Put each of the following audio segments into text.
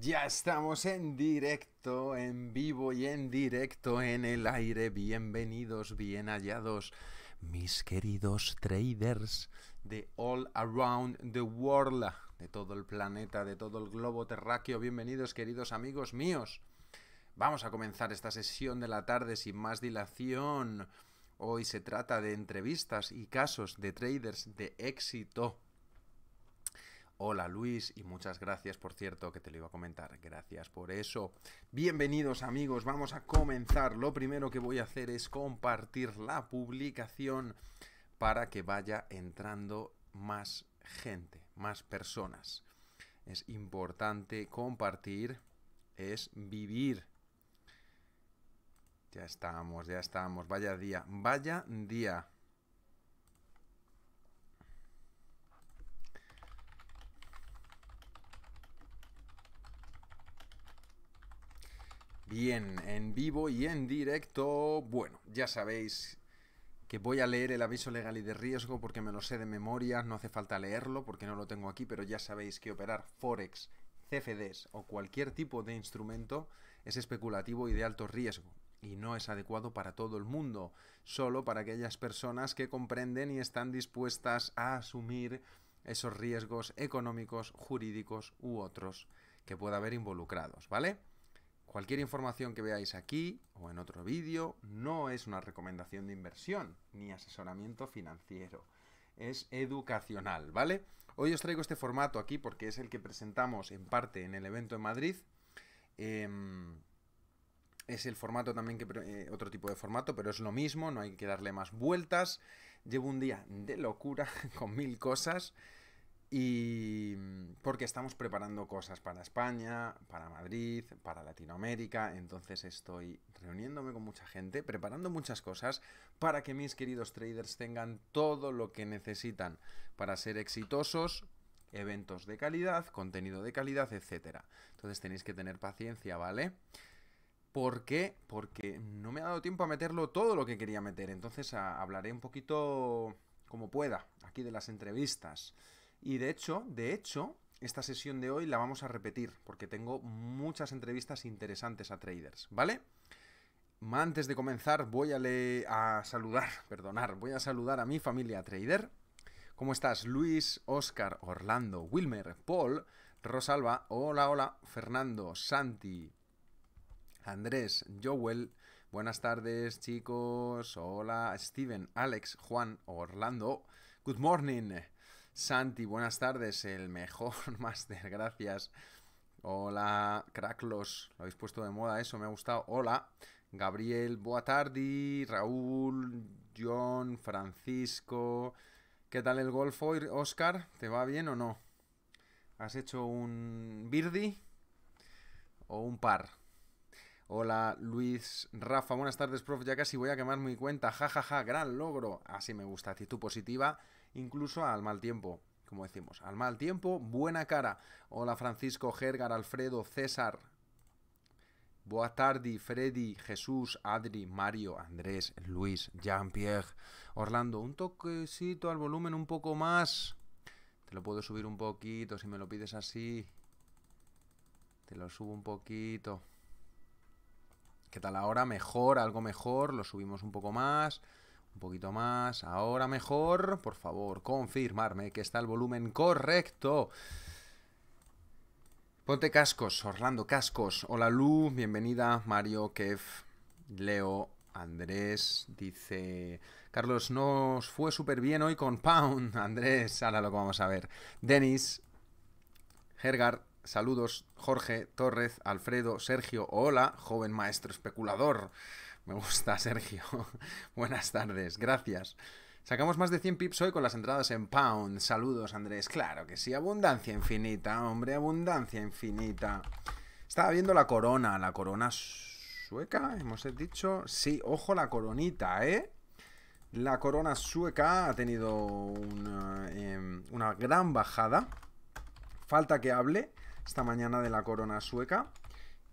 Ya estamos en directo, en vivo y en directo en el aire. Bienvenidos, bien hallados, mis queridos traders de all around the world, de todo el planeta, de todo el globo terráqueo. Bienvenidos, queridos amigos míos. Vamos a comenzar esta sesión de la tarde sin más dilación. Hoy se trata de entrevistas y casos de traders de éxito Hola Luis y muchas gracias, por cierto, que te lo iba a comentar. Gracias por eso. Bienvenidos amigos, vamos a comenzar. Lo primero que voy a hacer es compartir la publicación para que vaya entrando más gente, más personas. Es importante compartir, es vivir. Ya estamos, ya estamos. Vaya día, vaya día. Bien, en vivo y en directo, bueno, ya sabéis que voy a leer el aviso legal y de riesgo porque me lo sé de memoria, no hace falta leerlo porque no lo tengo aquí, pero ya sabéis que operar Forex, CFDs o cualquier tipo de instrumento es especulativo y de alto riesgo y no es adecuado para todo el mundo, solo para aquellas personas que comprenden y están dispuestas a asumir esos riesgos económicos, jurídicos u otros que pueda haber involucrados, ¿vale? Cualquier información que veáis aquí o en otro vídeo no es una recomendación de inversión ni asesoramiento financiero. Es educacional, ¿vale? Hoy os traigo este formato aquí porque es el que presentamos en parte en el evento en Madrid. Em, es el formato también que eh, otro tipo de formato, pero es lo mismo, no hay que darle más vueltas. Llevo un día de locura con mil cosas. Y mm, porque estamos preparando cosas para España, para Madrid, para Latinoamérica, entonces estoy reuniéndome con mucha gente, preparando muchas cosas para que mis queridos traders tengan todo lo que necesitan para ser exitosos, eventos de calidad, contenido de calidad, etcétera. Entonces tenéis que tener paciencia, ¿vale? ¿Por qué? Porque no me ha dado tiempo a meterlo todo lo que quería meter, entonces hablaré un poquito como pueda aquí de las entrevistas. Y de hecho, de hecho, esta sesión de hoy la vamos a repetir porque tengo muchas entrevistas interesantes a traders, ¿vale? Antes de comenzar, voy a, a saludar, perdonar, voy a saludar a mi familia trader. ¿Cómo estás? Luis, Oscar, Orlando, Wilmer, Paul, Rosalba, hola, hola, Fernando, Santi, Andrés, Joel, buenas tardes chicos, hola, Steven, Alex, Juan, Orlando, good morning, Santi, buenas tardes, el mejor máster, gracias. Hola, Cracklos, lo habéis puesto de moda eso, me ha gustado. Hola, Gabriel, boa tardi, Raúl, John, Francisco. ¿Qué tal el golf hoy, Oscar? ¿Te va bien o no? ¿Has hecho un birdie o un par? Hola Luis, Rafa, buenas tardes, prof. Ya casi voy a quemar mi cuenta. Ja, ja, ja, gran logro. Así me gusta. Actitud positiva incluso al mal tiempo. Como decimos, al mal tiempo, buena cara. Hola Francisco, Gergar, Alfredo, César, Boa tarde, Freddy, Jesús, Adri, Mario, Andrés, Luis, Jean-Pierre, Orlando. Un toquecito al volumen un poco más. Te lo puedo subir un poquito si me lo pides así. Te lo subo un poquito. ¿Qué tal ahora? Mejor, algo mejor. Lo subimos un poco más. Un poquito más. Ahora mejor. Por favor, confirmarme que está el volumen correcto. Ponte cascos, Orlando Cascos. Hola Lu, bienvenida. Mario, Kev, Leo, Andrés dice, Carlos, nos fue súper bien hoy con Pound. Andrés, ahora lo vamos a ver. Denis, Gergar, saludos. Jorge, Torres, Alfredo, Sergio, hola, joven maestro especulador. Me gusta, Sergio. Buenas tardes, gracias. Sacamos más de 100 pips hoy con las entradas en pound. Saludos, Andrés. Claro que sí, abundancia infinita, hombre, abundancia infinita. Estaba viendo la corona, la corona sueca, hemos dicho. Sí, ojo la coronita, ¿eh? La corona sueca ha tenido una, em, una gran bajada. Falta que hable esta mañana de la corona sueca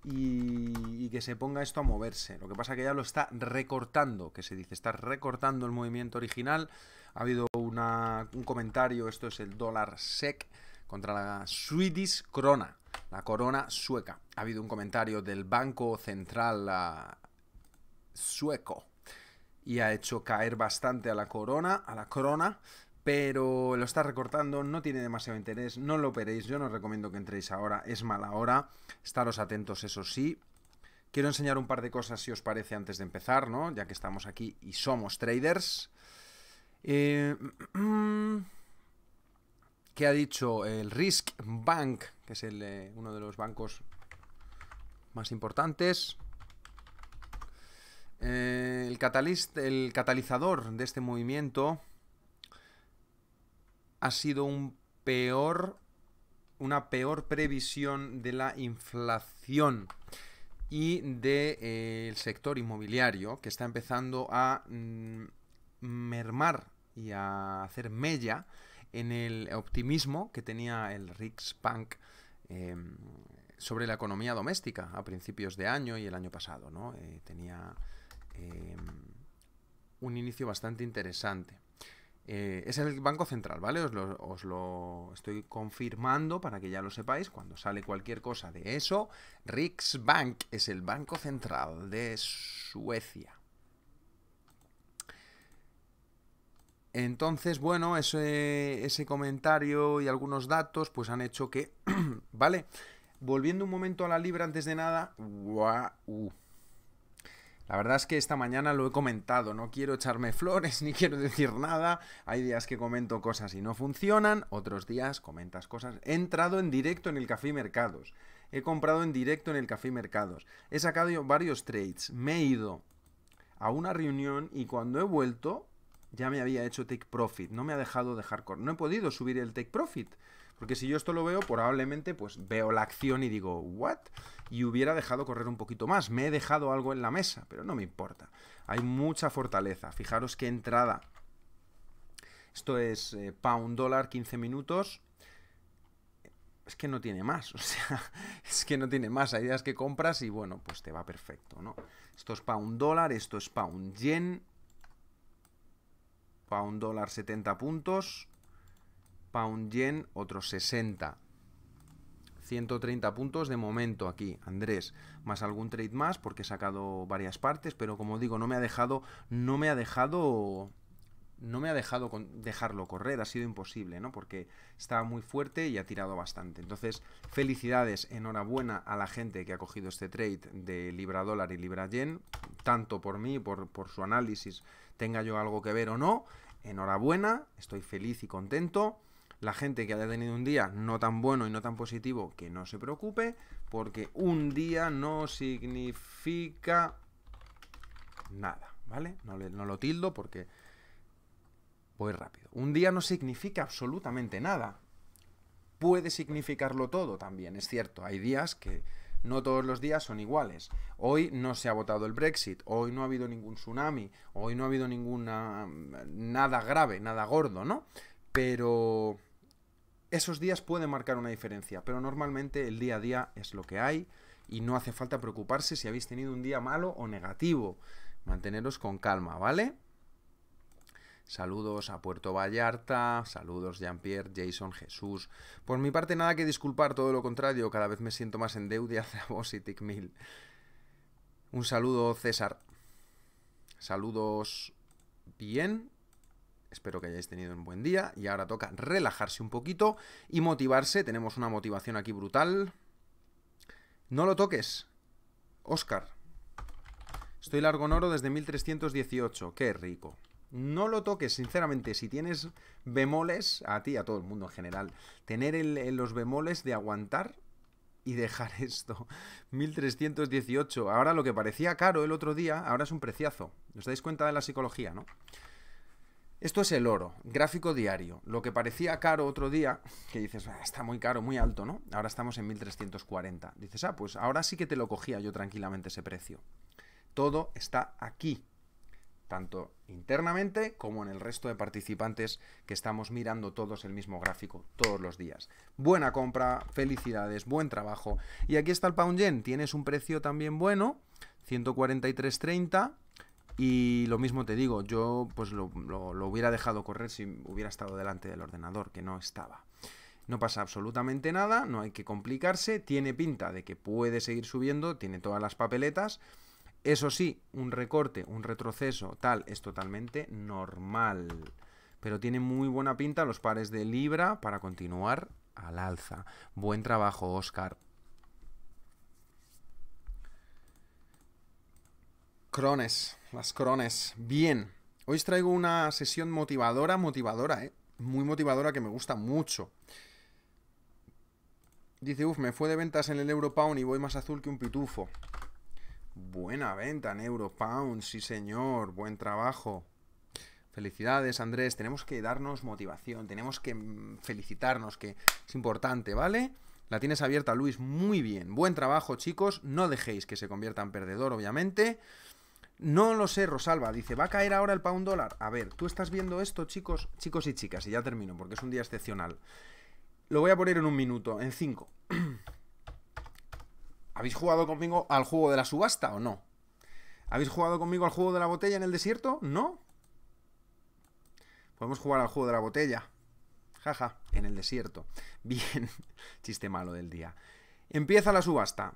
y, que se ponga esto a moverse. Lo que pasa que ya lo está recortando, que se dice, está recortando el movimiento original. Ha habido un comentario, esto es el dólar SEC contra la Swedish Krona, la corona sueca. Ha habido un comentario del Banco Central ah, sueco y ha hecho caer bastante a la corona, a la corona, pero lo está recortando, no tiene demasiado interés, no lo operéis, yo no os recomiendo que entréis ahora, es mala hora, estaros atentos eso sí. Quiero enseñar un par de cosas si os parece antes de empezar, ¿no? Ya que estamos aquí y somos traders. Eh, ¿Qué ha dicho el Risk Bank, que es eh, uno de los bancos más importantes? Eh, el, el catalizador de este movimiento ha sido una peor previsión de la inflación y del eh, sector inmobiliario que está empezando a mm, mermar y a hacer mella en el optimismo que tenía el Riksbank eh, sobre la economía doméstica a principios de año y el año pasado. Eh, tenía em, un inicio bastante interesante. Eh, es el Banco Central, ¿vale? Os lo, estoy confirmando para que ya lo sepáis. Cuando sale cualquier cosa de eso, Riksbank es el Banco Central de Suecia. Entonces, bueno, ese, ese comentario y algunos datos pues han hecho que, ¿vale? Volviendo un momento a la libra antes de nada, uh, la verdad es que esta mañana lo he comentado, no quiero echarme flores ni quiero decir nada. Hay días que comento cosas y no funcionan, otros días comentas cosas. He entrado en directo en el Café Mercados. He comprado en directo en el Café Mercados. He sacado varios trades. Me he ido a una reunión y cuando he vuelto ya me había hecho take profit. No me ha dejado dejar No he podido subir el take profit porque si yo esto lo veo, probablemente pues veo la acción y digo, ¿what? Y hubiera dejado correr un poquito más. Me he dejado algo en la mesa, pero no me importa. Hay mucha fortaleza. Fijaros qué entrada. Esto es eh, pound dólar 15 minutos. Es que no tiene más, o sea, es que no tiene más. Hay que compras y bueno, pues te va perfecto, ¿no? Esto es pound dólar, esto es pound yen. Pound dólar 70 puntos. Pound yen, otros 60. 130 puntos de momento aquí, Andrés, más algún trade más porque he sacado varias partes, pero como digo, no me ha dejado, no me ha dejado, no me ha dejado dejarlo correr, ha sido imposible, ¿no? Porque estaba muy fuerte y ha tirado bastante. Entonces, felicidades, enhorabuena a la gente que ha cogido este trade de libra dólar y libra yen, tanto por mí, por, por su análisis, tenga yo algo que ver o no, enhorabuena, estoy feliz y contento. La gente que haya tenido un día no tan bueno y no tan positivo, que no se preocupe, porque un día no significa nada, ¿vale? No, lo tildo porque voy rápido. Un día no significa absolutamente nada. Puede significarlo todo también, es cierto. Hay días que, no todos los días son iguales. Hoy no se ha votado el Brexit, hoy no ha habido ningún tsunami, hoy no ha habido ninguna nada grave, nada gordo, ¿no? Pero esos días pueden marcar una diferencia, pero normalmente el día a día es lo que hay y no hace falta preocuparse si habéis tenido un día malo o negativo. Manteneros con calma, ¿vale? Saludos a Puerto Vallarta, saludos Jean-Pierre, Jason, Jesús. Por mi parte, nada que disculpar, todo lo contrario, cada vez me siento más en deuda hacia vos y Ticmil. Un saludo, César. Saludos. Bien, Espero que hayáis tenido un buen día y ahora toca relajarse un poquito y motivarse. Tenemos una motivación aquí brutal. No lo toques. Oscar. Estoy largo en oro desde 1318. Qué rico. No lo toques, sinceramente, si tienes bemoles, a ti, a todo el mundo en general, tener los bemoles de aguantar y dejar esto. 1318. Ahora lo que parecía caro el otro día, ahora es un preciazo. ¿Os dais cuenta de la psicología, no? Esto es el oro, gráfico diario. Lo que parecía caro otro día, que dices, ah, está muy caro, muy alto, ¿no? Ahora estamos en 1340. Dices, ah, pues ahora sí que te lo cogía yo tranquilamente ese precio. Todo está aquí, tanto internamente como en el resto de participantes que estamos mirando todos el mismo gráfico todos los días. Buena compra, felicidades, buen trabajo. Y aquí está el Pound Yen, tienes un precio también bueno, 143.30 y lo mismo te digo, yo pues lo, hubiera dejado correr si hubiera estado delante del ordenador, que no estaba. No pasa absolutamente nada, no hay que complicarse, tiene pinta de que puede seguir subiendo, tiene todas las papeletas. Eso sí, un recorte, un retroceso, tal, es totalmente normal. Pero tiene muy buena pinta los pares de libra para continuar al alza. Buen trabajo, Oscar. Crones, las crones. Bien, hoy os traigo una sesión motivadora, motivadora, ¿eh? Muy motivadora que me gusta mucho. Dice, uff, me fue de ventas en el Europound y voy más azul que un pitufo. Buena venta en Europound, sí señor, buen trabajo. Felicidades, Andrés, tenemos que darnos motivación, tenemos que mm, felicitarnos, que es importante, ¿vale? La tienes abierta, Luis, muy bien. Buen trabajo, chicos, no dejéis que se convierta en perdedor, obviamente. No lo sé, Rosalba. Dice, ¿va a caer ahora el pound dólar? A ver, tú estás viendo esto, chicos, chicos y chicas, y ya termino, porque es un día excepcional. Lo voy a poner en un minuto, en cinco. ¿Habéis jugado conmigo al juego de la subasta o no? ¿Habéis jugado conmigo al juego de la botella en el desierto? ¿No? Podemos jugar al juego de la botella. Jaja, en el desierto. Bien, chiste malo del día. Empieza la subasta.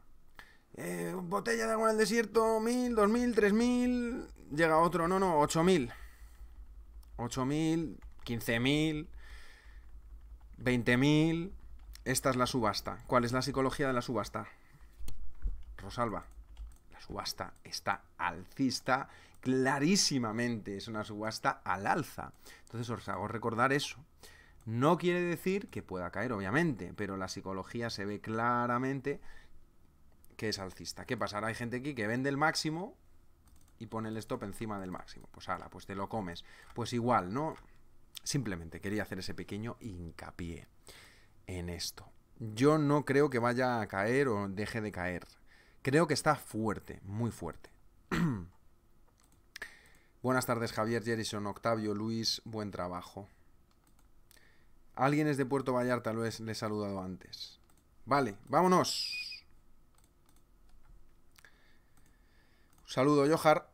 Eh, botella de agua en el desierto, 1.000, 2.000, 3.000... tres mil. Llega otro, no, no, 8.000. 8.000, 15.000, 20.000... Esta es la subasta. ¿Cuál es la psicología de la subasta? Rosalba. La subasta está alcista clarísimamente. Es una subasta al alza. Entonces os hago recordar eso. No quiere decir que pueda caer, obviamente, pero la psicología se ve claramente que es alcista. ¿Qué pasará hay gente aquí que vende el máximo y pone el stop encima del máximo. Pues ahora, pues te lo comes. Pues igual, ¿no? Simplemente quería hacer ese pequeño hincapié en esto. Yo no creo que vaya a caer o deje de caer. Creo que está fuerte, muy fuerte. Buenas tardes, Javier Jerison, Octavio, Luis, buen trabajo. Alguien es de Puerto Vallarta, lo le he saludado antes. Vale, vámonos. Saludo, Johar.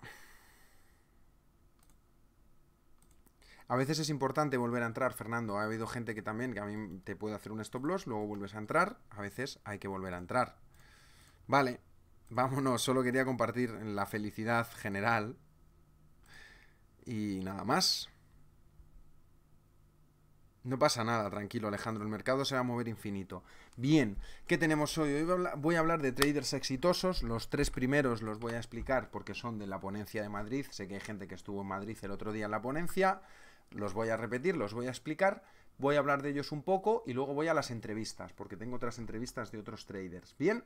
A veces es importante volver a entrar, Fernando. Ha habido gente que también, que a mí te puede hacer un stop loss, luego vuelves a entrar. A veces hay que volver a entrar. Vale, vámonos. Solo quería compartir la felicidad general. Y nada más. No pasa nada, tranquilo Alejandro, el mercado se va a mover infinito. Bien, ¿qué tenemos hoy? Hoy voy a hablar de traders exitosos, los tres primeros los voy a explicar porque son de la ponencia de Madrid, sé que hay gente que estuvo en Madrid el otro día en la ponencia, los voy a repetir, los voy a explicar, voy a hablar de ellos un poco y luego voy a las entrevistas, porque tengo otras entrevistas de otros traders. Bien,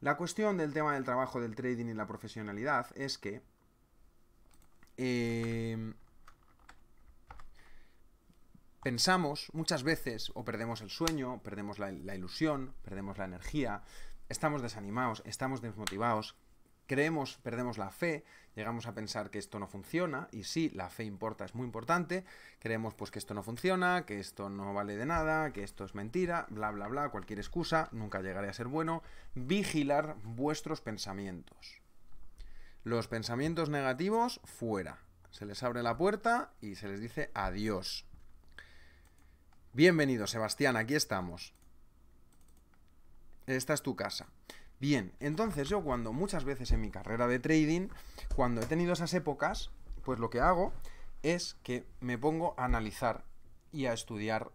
la cuestión del tema del trabajo del trading y la profesionalidad es que... Eh, pensamos muchas veces o perdemos el sueño, perdemos la, ilusión, perdemos la energía, estamos desanimados, estamos desmotivados, creemos, perdemos la fe, llegamos a pensar que esto no funciona, y sí, la fe importa, es muy importante, creemos pues que esto no funciona, que esto no vale de nada, que esto es mentira, bla, bla, bla, cualquier excusa, nunca llegaré a ser bueno, vigilar vuestros pensamientos. Los pensamientos negativos fuera, se les abre la puerta y se les dice adiós. Bienvenido, Sebastián, aquí estamos. Esta es tu casa. Bien, entonces yo cuando muchas veces en mi carrera de trading, cuando he tenido esas épocas, pues lo que hago es que me pongo a analizar y a estudiar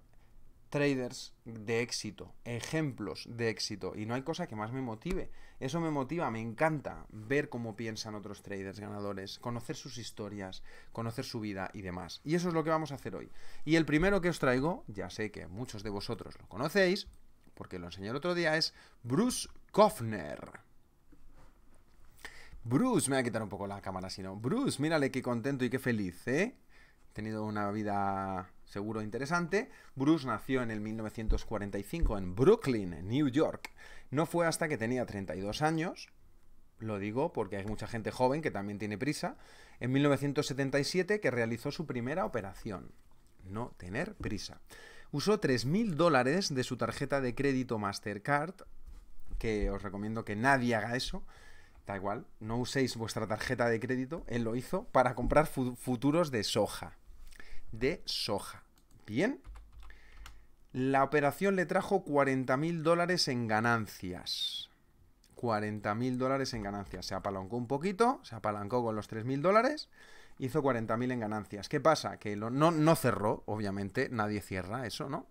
traders de éxito, ejemplos de éxito. Y no hay cosa que más me motive. Eso me motiva, me encanta ver cómo piensan otros traders ganadores, conocer sus historias, conocer su vida y demás. Y eso es lo que vamos a hacer hoy. Y el primero que os traigo, ya sé que muchos de vosotros lo conocéis, porque lo enseñé el otro día, es Bruce Kofner. Bruce, me voy a quitar un poco la cámara si no. Bruce, mírale qué contento y qué feliz, ¿eh? He tenido una vida seguro interesante. Bruce nació en el 1945 en Brooklyn, New York. No fue hasta que tenía 32 años, lo digo porque hay mucha gente joven que también tiene prisa, en 1977 que realizó su primera operación. No tener prisa. Usó 3.000 dólares de su tarjeta de crédito Mastercard, que os recomiendo que nadie haga eso. Da igual, no uséis vuestra tarjeta de crédito, él lo hizo, para comprar futuros de soja de soja. Bien. La operación le trajo 40.000 dólares en ganancias. 40.000 dólares en ganancias. Se apalancó un poquito, se apalancó con los 3.000 dólares, hizo 40.000 en ganancias. ¿Qué pasa? Que lo, no, no cerró, obviamente, nadie cierra eso, ¿no?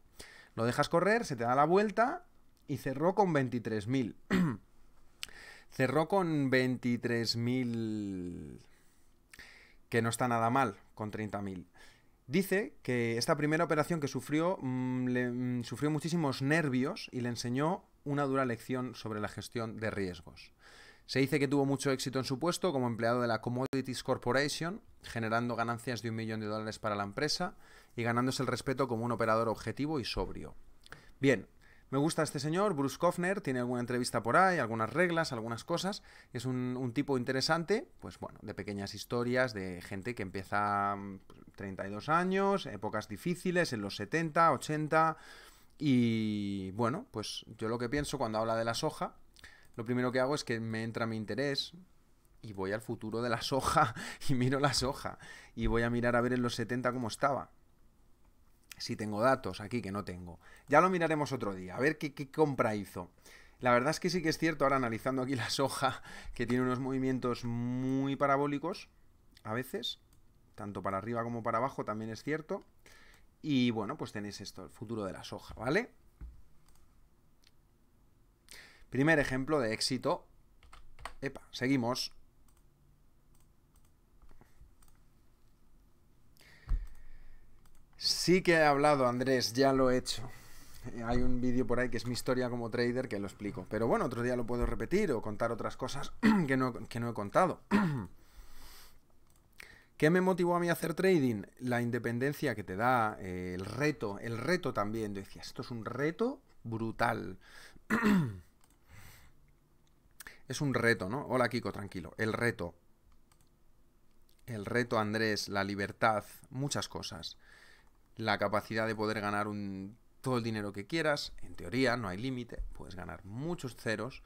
Lo dejas correr, se te da la vuelta y cerró con 23.000. cerró con 23.000, que no está nada mal, con 30.000. Dice que esta primera operación que sufrió mm, le, mm, sufrió muchísimos nervios y le enseñó una dura lección sobre la gestión de riesgos. Se dice que tuvo mucho éxito en su puesto como empleado de la Commodities Corporation, generando ganancias de un millón de dólares para la empresa y ganándose el respeto como un operador objetivo y sobrio. Bien, me gusta este señor, Bruce Kofner, tiene alguna entrevista por ahí, algunas reglas, algunas cosas. Es un, un tipo interesante, pues bueno, de pequeñas historias, de gente que empieza 32 mm, años, épocas difíciles, en los 70, 80. Y bueno, pues yo lo que pienso cuando habla de la soja, lo primero que hago es que me entra mi interés, y voy al futuro de la soja y miro la soja y voy a mirar a ver en los 70 cómo estaba si tengo datos aquí que no tengo. Ya lo miraremos otro día, a ver qué, compra hizo. La verdad es que sí que es cierto, ahora analizando aquí la soja, que tiene unos movimientos muy parabólicos, a veces, tanto para arriba como para abajo, también es cierto. Y bueno, pues tenéis esto, el futuro de la soja, ¿vale? Primer ejemplo de éxito. Epa, seguimos. Sí que he hablado, Andrés, ya lo he hecho. Eh, hay un vídeo por ahí que es mi historia como trader que lo explico. Pero bueno, otro día lo puedo repetir o contar otras cosas que no, he contado. ¿Qué me motivó a mí a hacer trading? La independencia que te da, eh, el reto, el reto también. Yo decía, esto es un reto brutal. es un reto, ¿no? Hola Kiko, tranquilo. El reto. El reto, Andrés, la libertad, muchas cosas la capacidad de poder ganar un, todo el dinero que quieras, en teoría no hay límite, puedes ganar muchos ceros,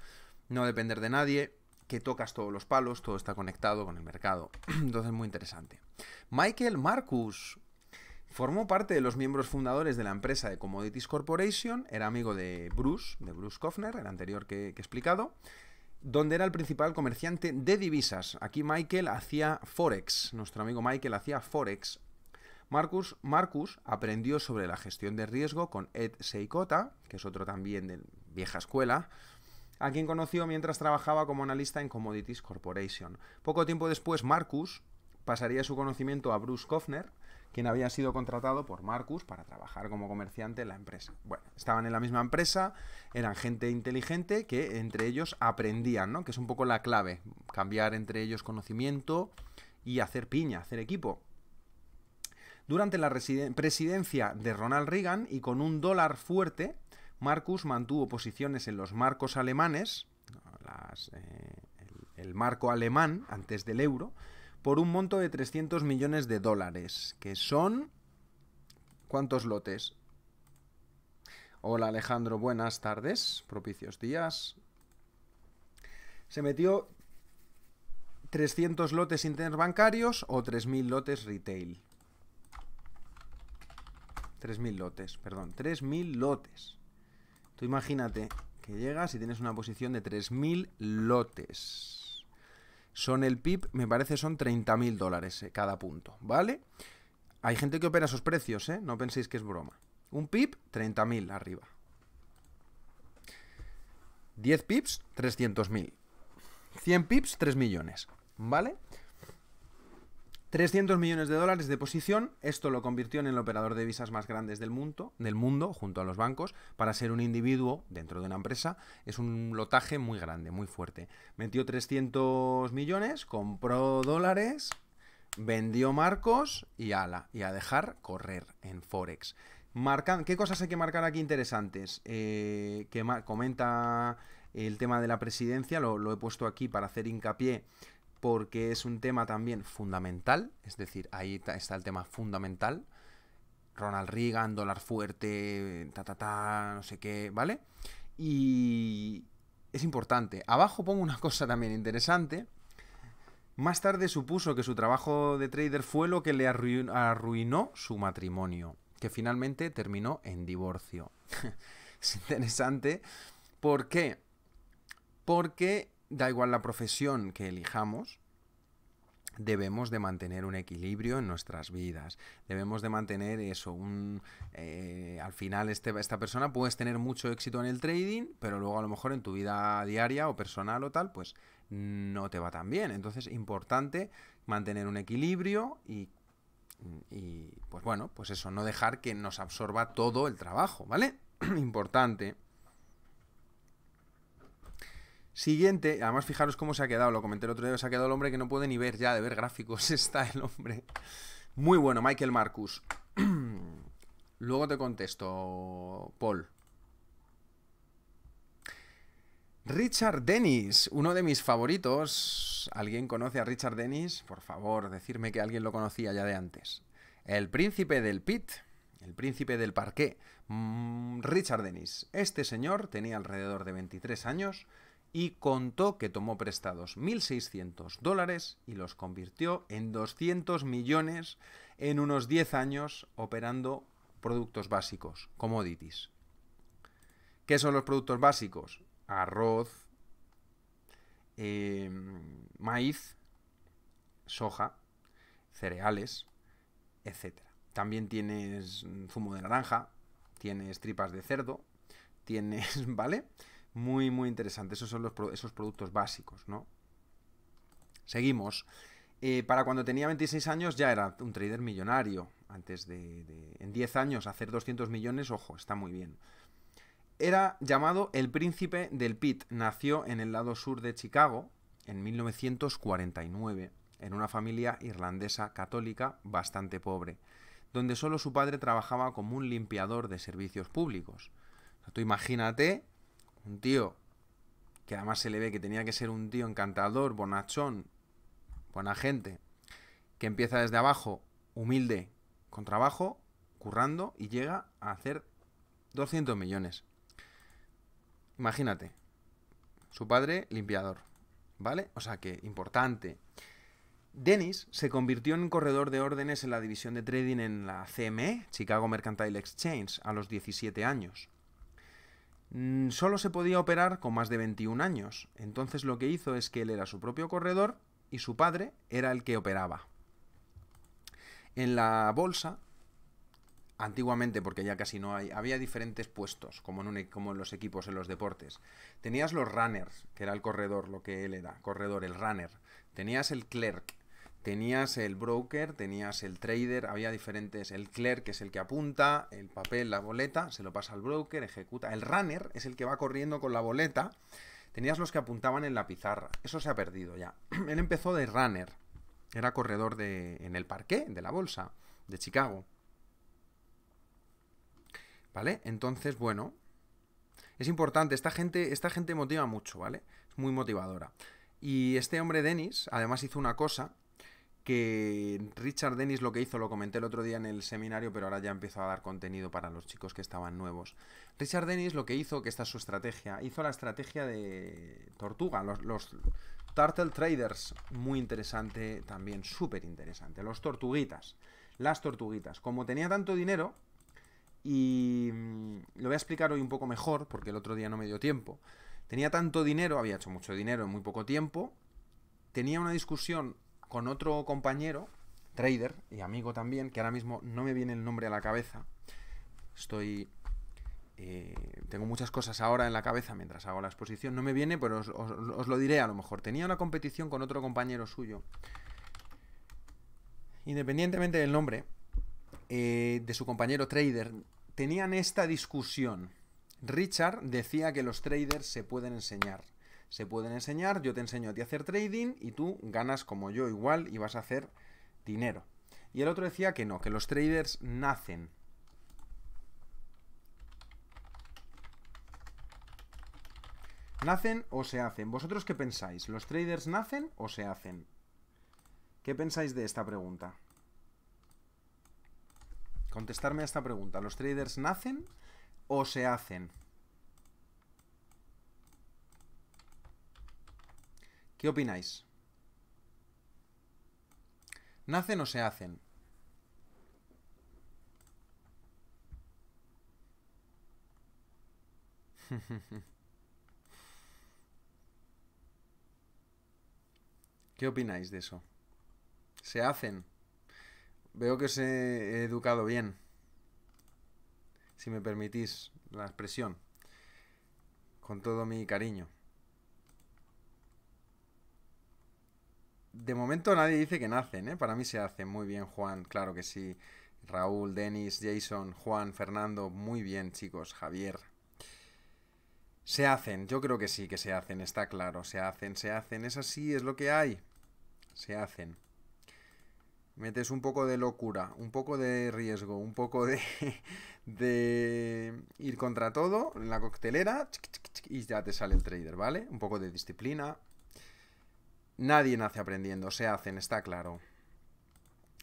no depender de nadie, que tocas todos los palos, todo está conectado con el mercado. Entonces, muy interesante. Michael Marcus formó parte de los miembros fundadores de la empresa de Commodities Corporation, era amigo de Bruce, de Bruce Kofner, el anterior que, que he explicado, donde era el principal comerciante de divisas. Aquí Michael hacía Forex, nuestro amigo Michael hacía Forex, Marcus, Marcus aprendió sobre la gestión de riesgo con Ed Seikota, que es otro también de vieja escuela, a quien conoció mientras trabajaba como analista en Commodities Corporation. Poco tiempo después, Marcus pasaría su conocimiento a Bruce Kofner, quien había sido contratado por Marcus para trabajar como comerciante en la empresa. Bueno, estaban en la misma empresa, eran gente inteligente que entre ellos aprendían, ¿no? Que es un poco la clave, cambiar entre ellos conocimiento y hacer piña, hacer equipo. Durante la presidencia de Ronald Reagan y con un dólar fuerte, Marcus mantuvo posiciones en los marcos alemanes, eh, el, el marco alemán antes del euro, por un monto de 300 millones de dólares, que son... ¿Cuántos lotes? Hola Alejandro, buenas tardes, propicios días. Se metió 300 lotes interbancarios o 3.000 lotes retail. 3.000 lotes, perdón, 3.000 lotes. Tú imagínate que llegas y tienes una posición de 3.000 lotes. Son el PIB, me parece, son 30.000 dólares eh, cada punto, ¿vale? Hay gente que opera esos precios, ¿eh? No penséis que es broma. Un PIB, 30.000 arriba. 10 pips, 300.000. 100 pips, 3 millones, ¿vale? 300 millones de dólares de posición, esto lo convirtió en el operador de visas más grandes del mundo, del mundo, junto a los bancos, para ser un individuo dentro de una empresa, es un lotaje muy grande, muy fuerte. Metió 300 millones, compró dólares, vendió marcos y ala, y a dejar correr en Forex. Marcan, ¿Qué cosas hay que marcar aquí interesantes? Eh, que comenta el tema de la presidencia, lo he puesto aquí para hacer hincapié porque es un tema también fundamental, es decir, ahí está el tema fundamental. Ronald Reagan, dólar fuerte, ta ta ta, no sé qué, ¿vale? Y es importante. Abajo pongo una cosa también interesante. Más tarde supuso que su trabajo de trader fue lo que le arruinó, su matrimonio, que finalmente terminó en divorcio. es interesante. ¿Por qué? Porque da igual la profesión que elijamos, debemos de mantener un equilibrio en nuestras vidas. Debemos de mantener eso. Un, eh, al final, este, esta persona puedes tener mucho éxito en el trading, pero luego a lo mejor en tu vida diaria o personal o tal, pues no te va tan bien. Entonces, importante mantener un equilibrio y, y pues bueno, pues eso, no dejar que nos absorba todo el trabajo, ¿vale? importante. Siguiente, además fijaros cómo se ha quedado, lo comenté el otro día, se ha quedado el hombre que no puede ni ver ya, de ver gráficos está el hombre. Muy bueno, Michael Marcus. Luego te contesto, Paul. Richard Dennis, uno de mis favoritos. ¿Alguien conoce a Richard Dennis? Por favor, decirme que alguien lo conocía ya de antes. El príncipe del pit, el príncipe del parqué, mm, Richard Dennis. Este señor tenía alrededor de 23 años y contó que tomó prestados 1.600 dólares y los convirtió en 200 millones en unos 10 años operando productos básicos, commodities. ¿Qué son los productos básicos? Arroz, em, maíz, soja, cereales, etc. También tienes zumo de naranja, tienes tripas de cerdo, tienes, ¿vale? Muy, muy interesante. Esos son los, esos productos básicos, ¿no? Seguimos. Eh, para cuando tenía 26 años ya era un trader millonario. Antes de, En 10 años hacer 200 millones, ojo, está muy bien. Era llamado el príncipe del pit. Nació en el lado sur de Chicago en 1949, en una familia irlandesa católica bastante pobre, donde solo su padre trabajaba como un limpiador de servicios públicos. tú imagínate un tío que además se le ve que tenía que ser un tío encantador, bonachón, buena gente, que empieza desde abajo, humilde, con trabajo, currando y llega a hacer 200 millones. Imagínate, su padre limpiador, ¿vale? O sea que importante. Dennis se convirtió en corredor de órdenes en la división de trading en la CME, Chicago Mercantile Exchange, a los 17 años. Mm, solo se podía operar con más de 21 años. Entonces lo que hizo es que él era su propio corredor y su padre era el que operaba. En la bolsa, antiguamente, porque ya casi no hay, había diferentes puestos, como en, e, como en los equipos en los deportes. Tenías los runners, que era el corredor, lo que él era, corredor, el runner. Tenías el clerk, tenías el broker, tenías el trader, había diferentes, el clerk que es el que apunta, el papel, la boleta, se lo pasa al broker, ejecuta, el runner es el que va corriendo con la boleta, tenías los que apuntaban en la pizarra, eso se ha perdido ya. Él empezó de runner, era corredor de, en el parqué de la bolsa de Chicago. ¿Vale? Entonces, bueno, es importante, esta gente, esta gente motiva mucho, ¿vale? Es muy motivadora. Y este hombre, Dennis, además hizo una cosa que Richard Dennis lo que hizo, lo comenté el otro día en el seminario, pero ahora ya empiezo a dar contenido para los chicos que estaban nuevos. Richard Dennis lo que hizo, que esta es su estrategia, hizo la estrategia de tortuga, los, los Turtle Traders, muy interesante también, súper interesante, los tortuguitas, las tortuguitas. Como tenía tanto dinero, y mm, lo voy a explicar hoy un poco mejor, porque el otro día no me dio tiempo, tenía tanto dinero, había hecho mucho dinero en muy poco tiempo, tenía una discusión con otro compañero, trader y amigo también, que ahora mismo no me viene el nombre a la cabeza. Estoy... Eh, tengo muchas cosas ahora en la cabeza mientras hago la exposición. No me viene, pero os, lo diré a lo mejor. Tenía una competición con otro compañero suyo. Independientemente del nombre eh, de su compañero trader, tenían esta discusión. Richard decía que los traders se pueden enseñar se pueden enseñar, yo te enseño a ti a hacer trading y tú ganas como yo igual y vas a hacer dinero. Y el otro decía que no, que los traders nacen. ¿Nacen o se hacen? ¿Vosotros qué pensáis? ¿Los traders nacen o se hacen? ¿Qué pensáis de esta pregunta? Contestarme a esta pregunta. ¿Los traders nacen o se hacen? ¿Qué opináis? ¿Nacen o se hacen? ¿Qué opináis de eso? ¿Se hacen? Veo que os he educado bien. Si me permitís la expresión. Con todo mi cariño. de momento nadie dice que nacen, ¿eh? Para mí se hacen muy bien, Juan, claro que sí. Raúl, Denis, Jason, Juan, Fernando, muy bien, chicos. Javier. Se hacen, yo creo que sí que se hacen, está claro. Se hacen, se hacen, es así, es lo que hay. Se hacen. Metes un poco de locura, un poco de riesgo, un poco de, de ir contra todo en la coctelera y ya te sale el trader, ¿vale? Un poco de disciplina, Nadie nace aprendiendo, se hacen, está claro.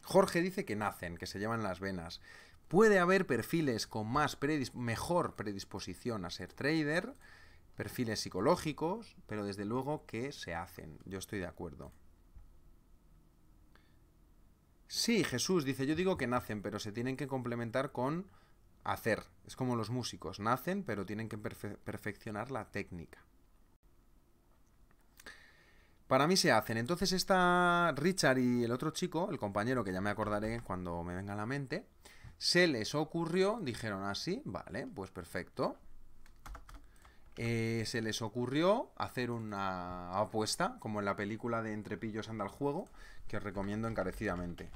Jorge dice que nacen, que se llevan las venas. Puede haber perfiles con más mejor predisposición a ser trader, perfiles psicológicos, pero desde luego que se hacen. Yo estoy de acuerdo. Sí, Jesús dice, yo digo que nacen, pero se tienen que complementar con hacer. Es como los músicos, nacen, pero tienen que perfeccionar la técnica. Para mí se hacen. Entonces está Richard y el otro chico, el compañero que ya me acordaré cuando me venga a la mente, se les ocurrió, dijeron así, ah, vale, pues perfecto. Eh, se les ocurrió hacer una apuesta, como en la película de Entrepillos anda el juego, que os recomiendo encarecidamente.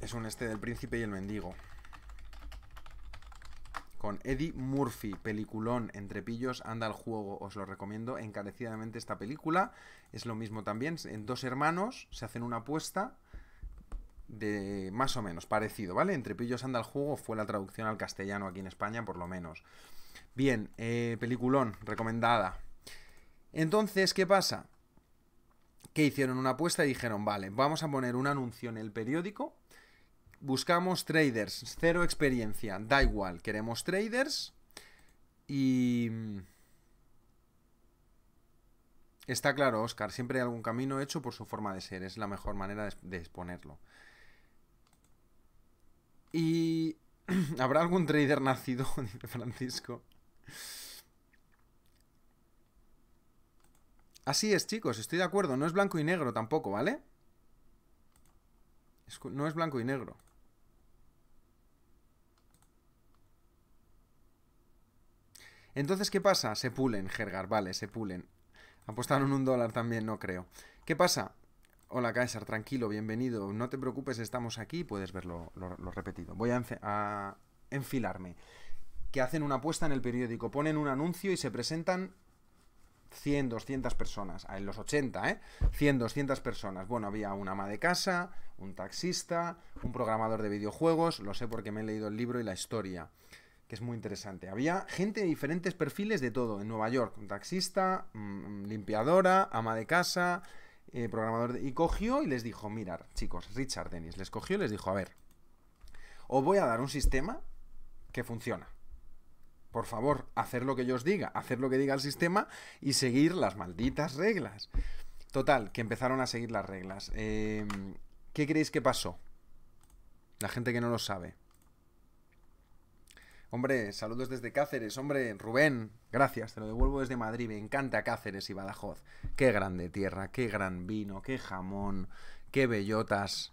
Es un este del príncipe y el mendigo con Eddie Murphy, peliculón, entre pillos, anda al juego, os lo recomiendo encarecidamente esta película, es lo mismo también, en dos hermanos se hacen una apuesta de más o menos parecido, ¿vale? Entre pillos anda al juego fue la traducción al castellano aquí en España, por lo menos. Bien, eh, peliculón, recomendada. Entonces, ¿qué pasa? Que hicieron una apuesta y dijeron, vale, vamos a poner un anuncio en el periódico Buscamos traders, cero experiencia, da igual, queremos traders y... Está claro, Oscar, siempre hay algún camino hecho por su forma de ser, es la mejor manera de exponerlo. Y... ¿Habrá algún trader nacido? Dice Francisco. Así es, chicos, estoy de acuerdo. No es blanco y negro tampoco, ¿vale? no es blanco y negro. Entonces, ¿qué pasa? Se pulen, Gergar, vale, se pulen. Apostaron un dólar también, no creo. ¿Qué pasa? Hola Kaiser, tranquilo, bienvenido. No te preocupes, estamos aquí, puedes verlo lo, repetido. Voy a, a enfilarme. Que hacen una apuesta en el periódico, ponen un anuncio y se presentan 100, 200 personas, ah, en los 80, ¿eh? 100, 200 personas. Bueno, había una ama de casa, un taxista, un programador de videojuegos, lo sé porque me he leído el libro y la historia que es muy interesante. Había gente de diferentes perfiles de todo, en Nueva York, taxista, mm, mm, limpiadora, ama de casa, eh, programador. Y cogió y les dijo, mirar, chicos, Richard Dennis, les cogió y les dijo, a ver, os voy a dar un sistema que funciona. Por favor, hacer lo que yo os diga, hacer lo que diga el sistema y seguir las malditas reglas. Total, que empezaron a seguir las reglas. Em, ¿Qué creéis que pasó? La gente que no lo sabe. Hombre, saludos desde Cáceres. Hombre, Rubén, gracias, te lo devuelvo desde Madrid. Me encanta Cáceres y Badajoz. Qué grande tierra, qué gran vino, qué jamón, qué bellotas.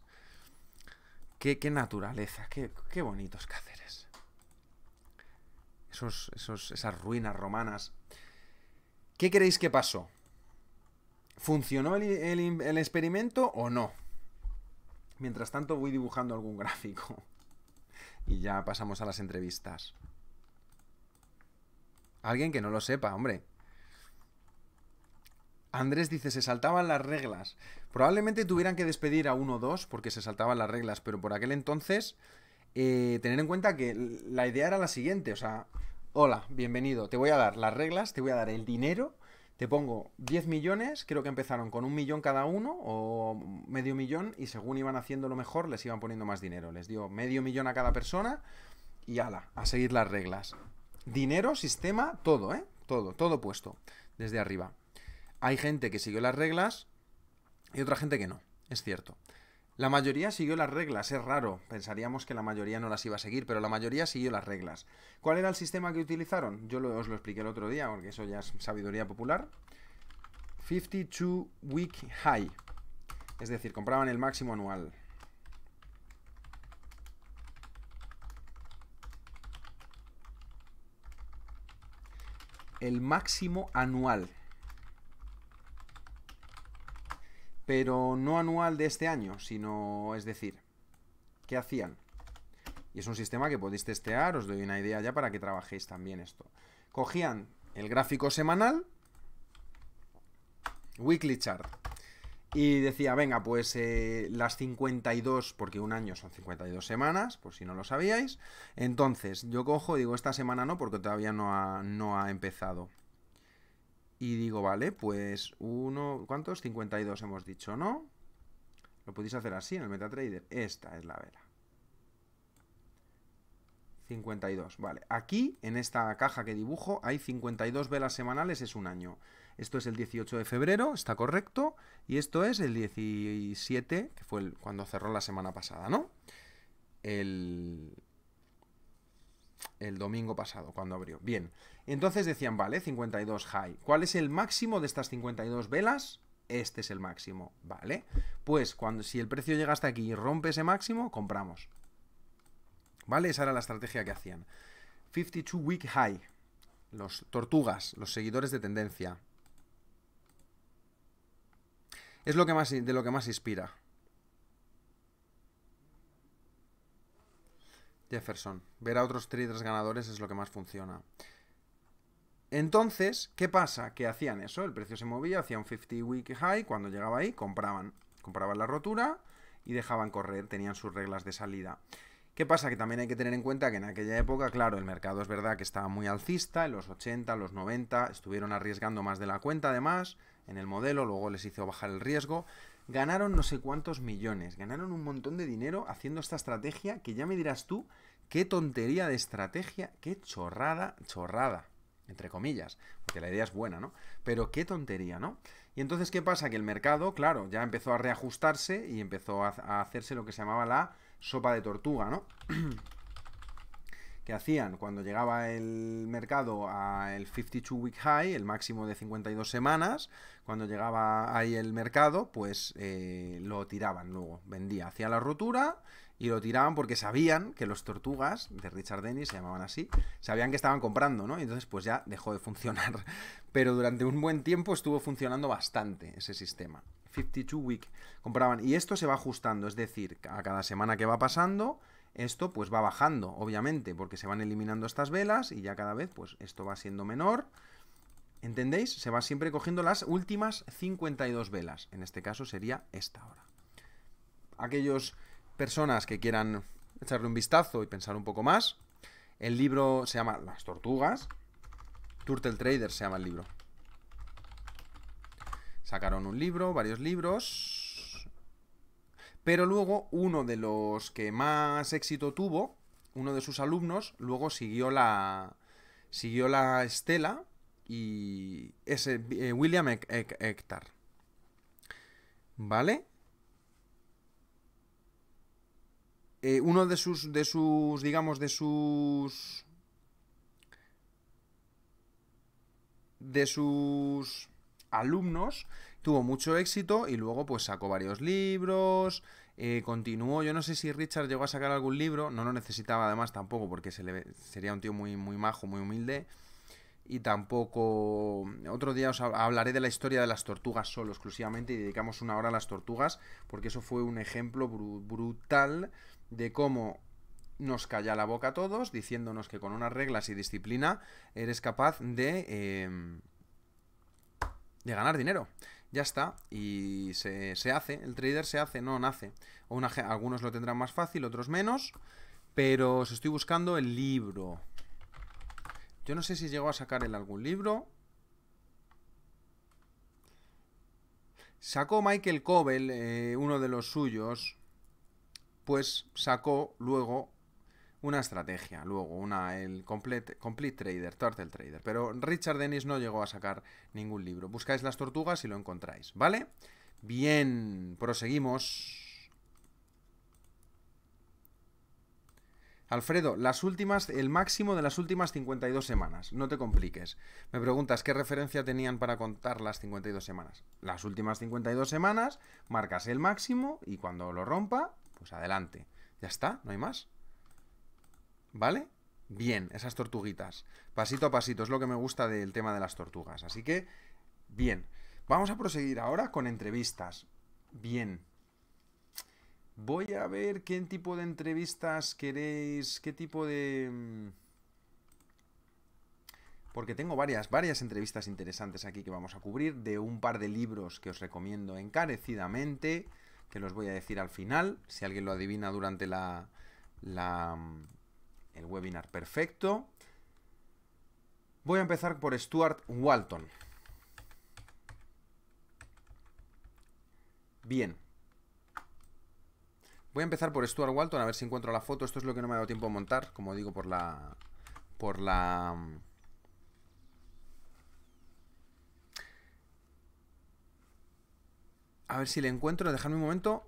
Qué, qué naturaleza, qué, qué, bonitos Cáceres. Esos, esos, esas ruinas romanas. ¿Qué creéis que pasó? ¿Funcionó el experimento o no? Mientras tanto voy dibujando algún gráfico. Y ya pasamos a las entrevistas. Alguien que no lo sepa, hombre. Andrés dice, se saltaban las reglas. Probablemente tuvieran que despedir a uno o dos porque se saltaban las reglas, pero por aquel entonces, eh, tener en cuenta que la idea era la siguiente, o sea, hola, bienvenido, te voy a dar las reglas, te voy a dar el dinero te pongo 10 millones, creo que empezaron con un millón cada uno o medio millón y según iban haciendo lo mejor les iban poniendo más dinero. Les dio medio millón a cada persona y ala, a seguir las reglas. Dinero, sistema, todo, ¿eh? Todo, todo puesto desde arriba. Hay gente que siguió las reglas y otra gente que no, es cierto. La mayoría siguió las reglas, es raro, pensaríamos que la mayoría no las iba a seguir, pero la mayoría siguió las reglas. ¿Cuál era el sistema que utilizaron? Yo os lo expliqué el otro día, porque eso ya es sabiduría popular. 52 week high, es decir, compraban el máximo anual. El máximo anual, pero no anual de este año, sino, es decir, ¿qué hacían? Y es un sistema que podéis testear, os doy una idea ya para que trabajéis también esto. Cogían el gráfico semanal, weekly chart, y decía, venga, pues eh, las 52, porque un año son 52 semanas, por si no lo sabíais. Entonces, yo cojo, digo, esta semana no, porque todavía no ha empezado. Y digo, vale, pues uno, ¿cuántos? 52 hemos dicho, ¿no? Lo podéis hacer así en el MetaTrader. Esta es la vela. 52, vale. Aquí, en esta caja que dibujo, hay 52 velas semanales, es un año. Esto es el 18 de febrero, está correcto. Y esto es el 17, que fue cuando cerró la semana pasada, ¿no? El, el domingo pasado, cuando abrió. Bien, entonces decían, vale, 52 high. ¿Cuál es el máximo de estas 52 velas? Este es el máximo, ¿vale? Pues cuando, si el precio llega hasta aquí y rompe ese máximo, compramos. ¿Vale? Esa era la estrategia que hacían. 52 Week High. Los tortugas, los seguidores de tendencia. Es lo que más, de lo que más inspira. Jefferson. Ver a otros traders ganadores es lo que más funciona. Entonces, ¿qué pasa? Que hacían eso, el precio se movía, hacía un 50 week high, cuando llegaba ahí compraban, compraban la rotura y dejaban correr, tenían sus reglas de salida. ¿Qué pasa? Que también hay que tener en cuenta que en aquella época, claro, el mercado es verdad que estaba muy alcista, en los 80, los 90, estuvieron arriesgando más de la cuenta además en el modelo, luego les hizo bajar el riesgo, ganaron no sé cuántos millones, ganaron un montón de dinero haciendo esta estrategia que ya me dirás tú qué tontería de estrategia, qué chorrada, chorrada, entre comillas, porque la idea es buena, ¿no? Pero qué tontería, ¿no? Y entonces, ¿qué pasa? Que el mercado, claro, ya empezó a reajustarse y empezó a, hacerse lo que se llamaba la sopa de tortuga, ¿no? que hacían cuando llegaba el mercado al 52 week high, el máximo de 52 semanas, cuando llegaba ahí el mercado, pues eh, lo tiraban luego, vendía, hacía la rotura y lo tiraban porque sabían que los tortugas de Richard Dennis, se llamaban así, sabían que estaban comprando, ¿no? Entonces pues ya dejó de funcionar. Pero durante un buen tiempo estuvo funcionando bastante ese sistema. 52 week compraban y esto se va ajustando, es decir, a cada semana que va pasando esto pues va bajando, obviamente, porque se van eliminando estas velas y ya cada vez pues esto va siendo menor. ¿Entendéis? Se va siempre cogiendo las últimas 52 velas. En este caso sería esta hora. Aquellos personas que quieran echarle un vistazo y pensar un poco más, el libro se llama Las Tortugas. Turtle Trader se llama el libro. Sacaron un libro, varios libros, pero luego uno de los que más éxito tuvo, uno de sus alumnos, luego siguió la, siguió la estela y es eh, William Hector. ¿Vale? Eh, uno de sus, de sus, digamos, de sus... De sus alumnos Tuvo mucho éxito y luego pues sacó varios libros, eh, continuó, yo no sé si Richard llegó a sacar algún libro, no lo necesitaba además tampoco porque se le, sería un tío muy, muy majo, muy humilde. Y tampoco... Otro día os hablaré de la historia de las tortugas solo exclusivamente y dedicamos una hora a las tortugas porque eso fue un ejemplo brutal de cómo nos calla la boca a todos, diciéndonos que con unas reglas y disciplina eres capaz de, em, de ganar dinero ya está, y se, hace, el trader se hace, no nace. algunos lo tendrán más fácil, otros menos, pero os estoy buscando el libro. Yo no sé si llegó a sacar él algún libro. Sacó Michael Cobel, eh, uno de los suyos, pues sacó luego una estrategia, luego una, el Complete, Complete Trader, Turtle Trader. Pero Richard Dennis no llegó a sacar ningún libro. Buscáis las tortugas y lo encontráis, ¿vale? Bien, proseguimos. Alfredo, las últimas, el máximo de las últimas 52 semanas. No te compliques. Me preguntas qué referencia tenían para contar las 52 semanas. Las últimas 52 semanas, marcas el máximo y cuando lo rompa, pues adelante. Ya está, no hay más. ¿Vale? Bien, esas tortuguitas. Pasito a pasito, es lo que me gusta del tema de las tortugas. Así que, bien. Vamos a proseguir ahora con entrevistas. Bien. Voy a ver qué tipo de entrevistas queréis, qué tipo de... Mm, porque tengo varias, varias entrevistas interesantes aquí que vamos a cubrir, de un par de libros que os recomiendo encarecidamente, que los voy a decir al final, si alguien lo adivina durante la, la, mm, el webinar perfecto. Voy a empezar por Stuart Walton. Bien. Voy a empezar por Stuart Walton, a ver si encuentro la foto. Esto es lo que no me ha dado tiempo a montar, como digo, por la... Por la... A ver si le encuentro, dejadme un momento.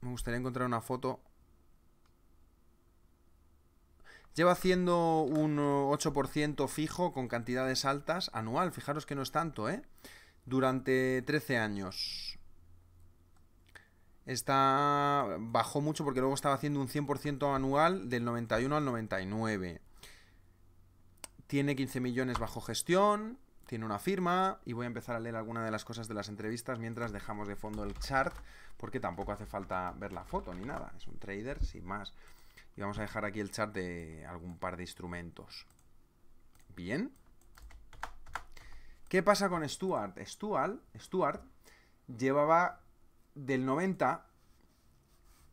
Me gustaría encontrar una foto Lleva haciendo un 8% uh, fijo con cantidades altas anual. Fijaros que no es tanto, ¿eh? Durante 13 años. Está, bajó mucho porque luego estaba haciendo un 100% anual del 91 al 99. Tiene 15 millones bajo gestión, tiene una firma y voy a empezar a leer algunas de las cosas de las entrevistas mientras dejamos de fondo el chart porque tampoco hace falta ver la foto ni nada. Es un trader sin más. Y vamos a dejar aquí el chart de algún par de instrumentos. Bien. ¿Qué pasa con Stuart? Stuart, Stuart llevaba del 90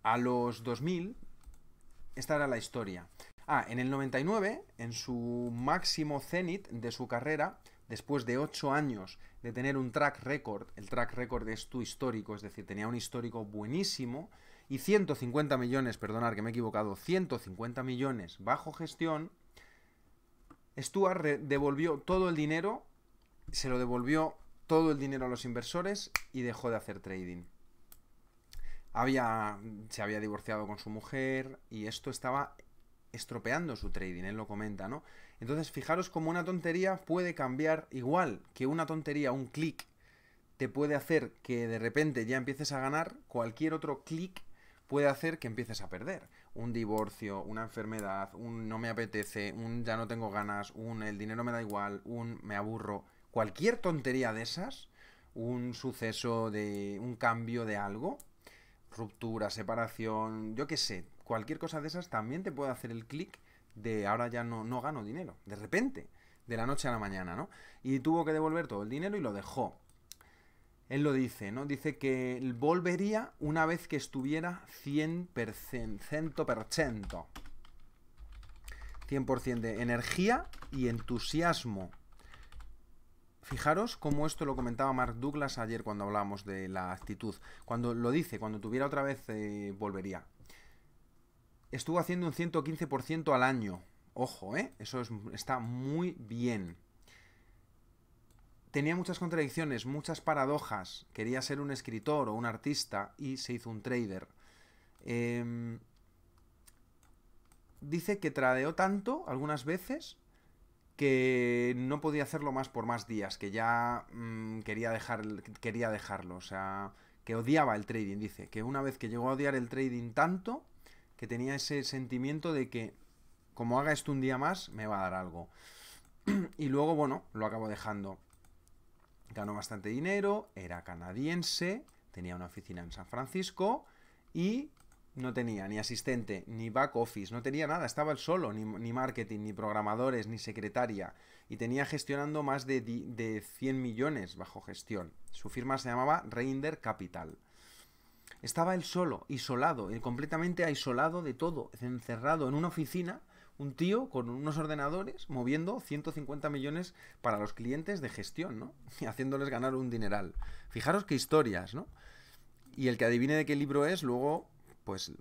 a los 2000. Esta era la historia. Ah, en el 99, en su máximo cenit de su carrera, después de 8 años de tener un track record, el track record es tu histórico, es decir, tenía un histórico buenísimo, y 150 millones, perdonar que me he equivocado, 150 millones bajo gestión, Stuart devolvió todo el dinero, se lo devolvió todo el dinero a los inversores y dejó de hacer trading. Había, se había divorciado con su mujer y esto estaba estropeando su trading, él lo comenta, ¿no? Entonces, fijaros cómo una tontería puede cambiar igual que una tontería, un clic, te puede hacer que de repente ya empieces a ganar, cualquier otro clic puede hacer que empieces a perder. Un divorcio, una enfermedad, un no me apetece, un ya no tengo ganas, un el dinero me da igual, un me aburro, cualquier tontería de esas, un suceso de un cambio de algo, ruptura, separación, yo qué sé, cualquier cosa de esas también te puede hacer el clic de ahora ya no, no gano dinero, de repente, de la noche a la mañana, ¿no? Y tuvo que devolver todo el dinero y lo dejó él lo dice, ¿no? Dice que volvería una vez que estuviera 100%, 100%, 100 de energía y entusiasmo. Fijaros cómo esto lo comentaba Mark Douglas ayer cuando hablábamos de la actitud. Cuando lo dice, cuando tuviera otra vez, eh, volvería. Estuvo haciendo un 115% al año. Ojo, ¿eh? Eso está muy bien tenía muchas contradicciones, muchas paradojas. Quería ser un escritor o un artista y se hizo un trader. Em, dice que tradeó tanto algunas veces que no podía hacerlo más por más días, que ya mm, quería, dejar, quería dejarlo, o sea, que odiaba el trading, dice, que una vez que llegó a odiar el trading tanto, que tenía ese sentimiento de que como haga esto un día más, me va a dar algo. y luego, bueno, lo acabo dejando ganó bastante dinero, era canadiense, tenía una oficina en San Francisco y no tenía ni asistente, ni back office, no tenía nada, estaba él solo, ni, marketing, ni programadores, ni secretaria, y tenía gestionando más de, de 100 millones bajo gestión. Su firma se llamaba Reinder Capital. Estaba él solo, isolado, eh, completamente aislado de todo, encerrado en una oficina un tío con unos ordenadores moviendo 150 millones para los clientes de gestión, ¿no? Y haciéndoles ganar un dineral. Fijaros qué historias, ¿no? Y el que adivine de qué libro es, luego, pues,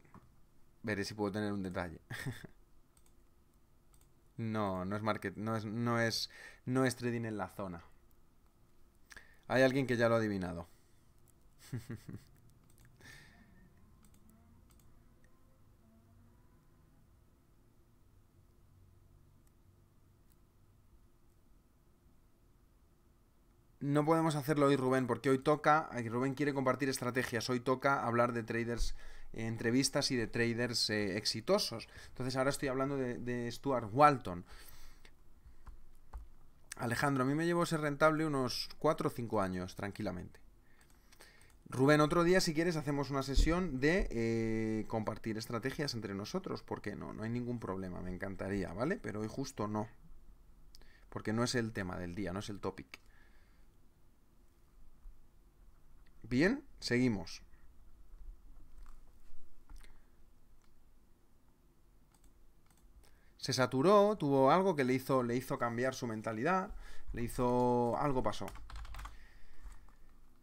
veré si puedo tener un detalle. no, no es market, no es, no es, no es trading en la zona. Hay alguien que ya lo ha adivinado. No podemos hacerlo hoy, Rubén, porque hoy toca, eh, Rubén quiere compartir estrategias, hoy toca hablar de traders, eh, entrevistas y de traders eh, exitosos. Entonces ahora estoy hablando de, Stuart Walton. Alejandro, a mí me llevo ser rentable unos 4 o 5 años, tranquilamente. Rubén, otro día, si quieres, hacemos una sesión de compartir estrategias entre nosotros. porque no? No hay ningún problema, me encantaría, ¿vale? Pero hoy justo no. Porque no es el tema del día, no es el topic. Bien, seguimos. Se saturó, tuvo algo que le hizo, le hizo cambiar su mentalidad, le hizo... algo pasó.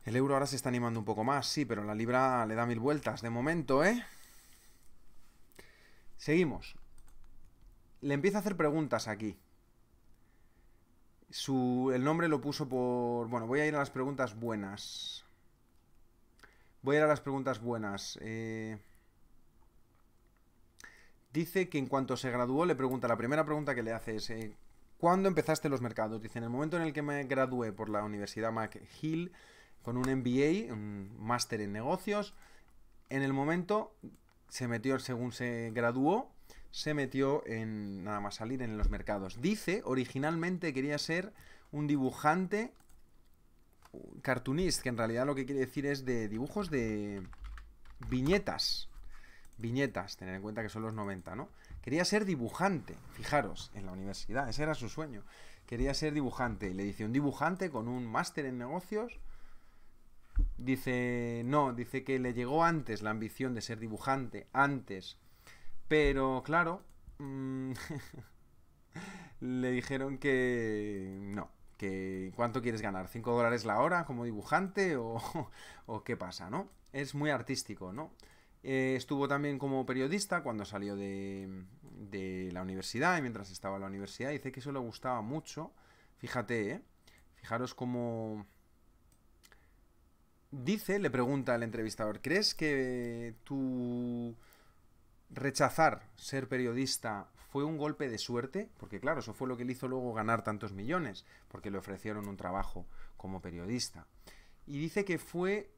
El euro ahora se está animando un poco más, sí, pero la libra le da mil vueltas de momento, ¿eh? Seguimos. Le empieza a hacer preguntas aquí. el nombre lo puso por... Bueno, voy a ir a las preguntas buenas. Voy a ir a las preguntas buenas. Eh, dice que en cuanto se graduó, le pregunta, la primera pregunta que le hace es, eh, ¿cuándo empezaste los mercados? Dice, en el momento en el que me gradué por la Universidad McGill con un MBA, un máster en negocios, en el momento se metió, según se graduó, se metió en nada más salir en los mercados. Dice, originalmente quería ser un dibujante cartoonist, que en realidad lo que quiere decir es de dibujos de viñetas. Viñetas, tener en cuenta que son los 90, ¿no? Quería ser dibujante, fijaros, en la universidad, ese era su sueño. Quería ser dibujante. Le dice, un dibujante con un máster en negocios. Dice, no, dice que le llegó antes la ambición de ser dibujante, antes. Pero claro, mm, le dijeron que no, cuánto quieres ganar, ¿Cinco dólares la hora como dibujante o, qué pasa, ¿no? Es muy artístico, ¿no? Eh, estuvo también como periodista cuando salió de, la universidad y mientras estaba en la universidad. Dice que eso le gustaba mucho. Fíjate, ¿eh? Fijaros cómo... Dice, le pregunta al entrevistador, ¿crees que tu rechazar ser periodista fue un golpe de suerte, porque claro, eso fue lo que le hizo luego ganar tantos millones, porque le ofrecieron un trabajo como periodista. Y dice que fue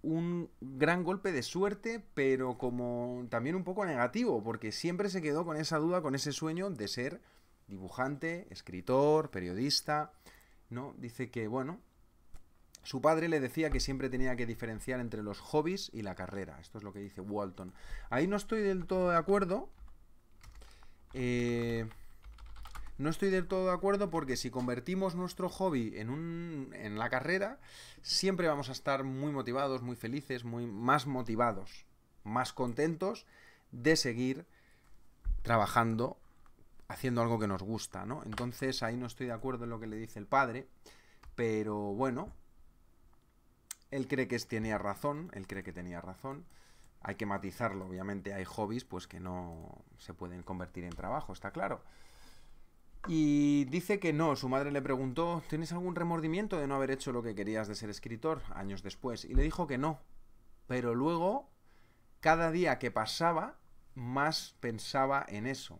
un gran golpe de suerte, pero como también un poco negativo, porque siempre se quedó con esa duda, con ese sueño de ser dibujante, escritor, periodista, ¿no? Dice que, bueno, su padre le decía que siempre tenía que diferenciar entre los hobbies y la carrera. Esto es lo que dice Walton. Ahí no estoy del todo de acuerdo, eh, no estoy del todo de acuerdo porque si convertimos nuestro hobby en, en la carrera, siempre vamos a estar muy motivados, muy felices, muy más motivados, más contentos de seguir trabajando, haciendo algo que nos gusta, ¿no? Entonces ahí no estoy de acuerdo en lo que le dice el padre, pero bueno, él cree que tenía razón, él cree que tenía razón hay que matizarlo, obviamente hay hobbies pues que no se pueden convertir en trabajo, está claro. Y dice que no, su madre le preguntó, ¿tienes algún remordimiento de no haber hecho lo que querías de ser escritor años después? Y le dijo que no. Pero luego, cada día que pasaba, más pensaba en eso.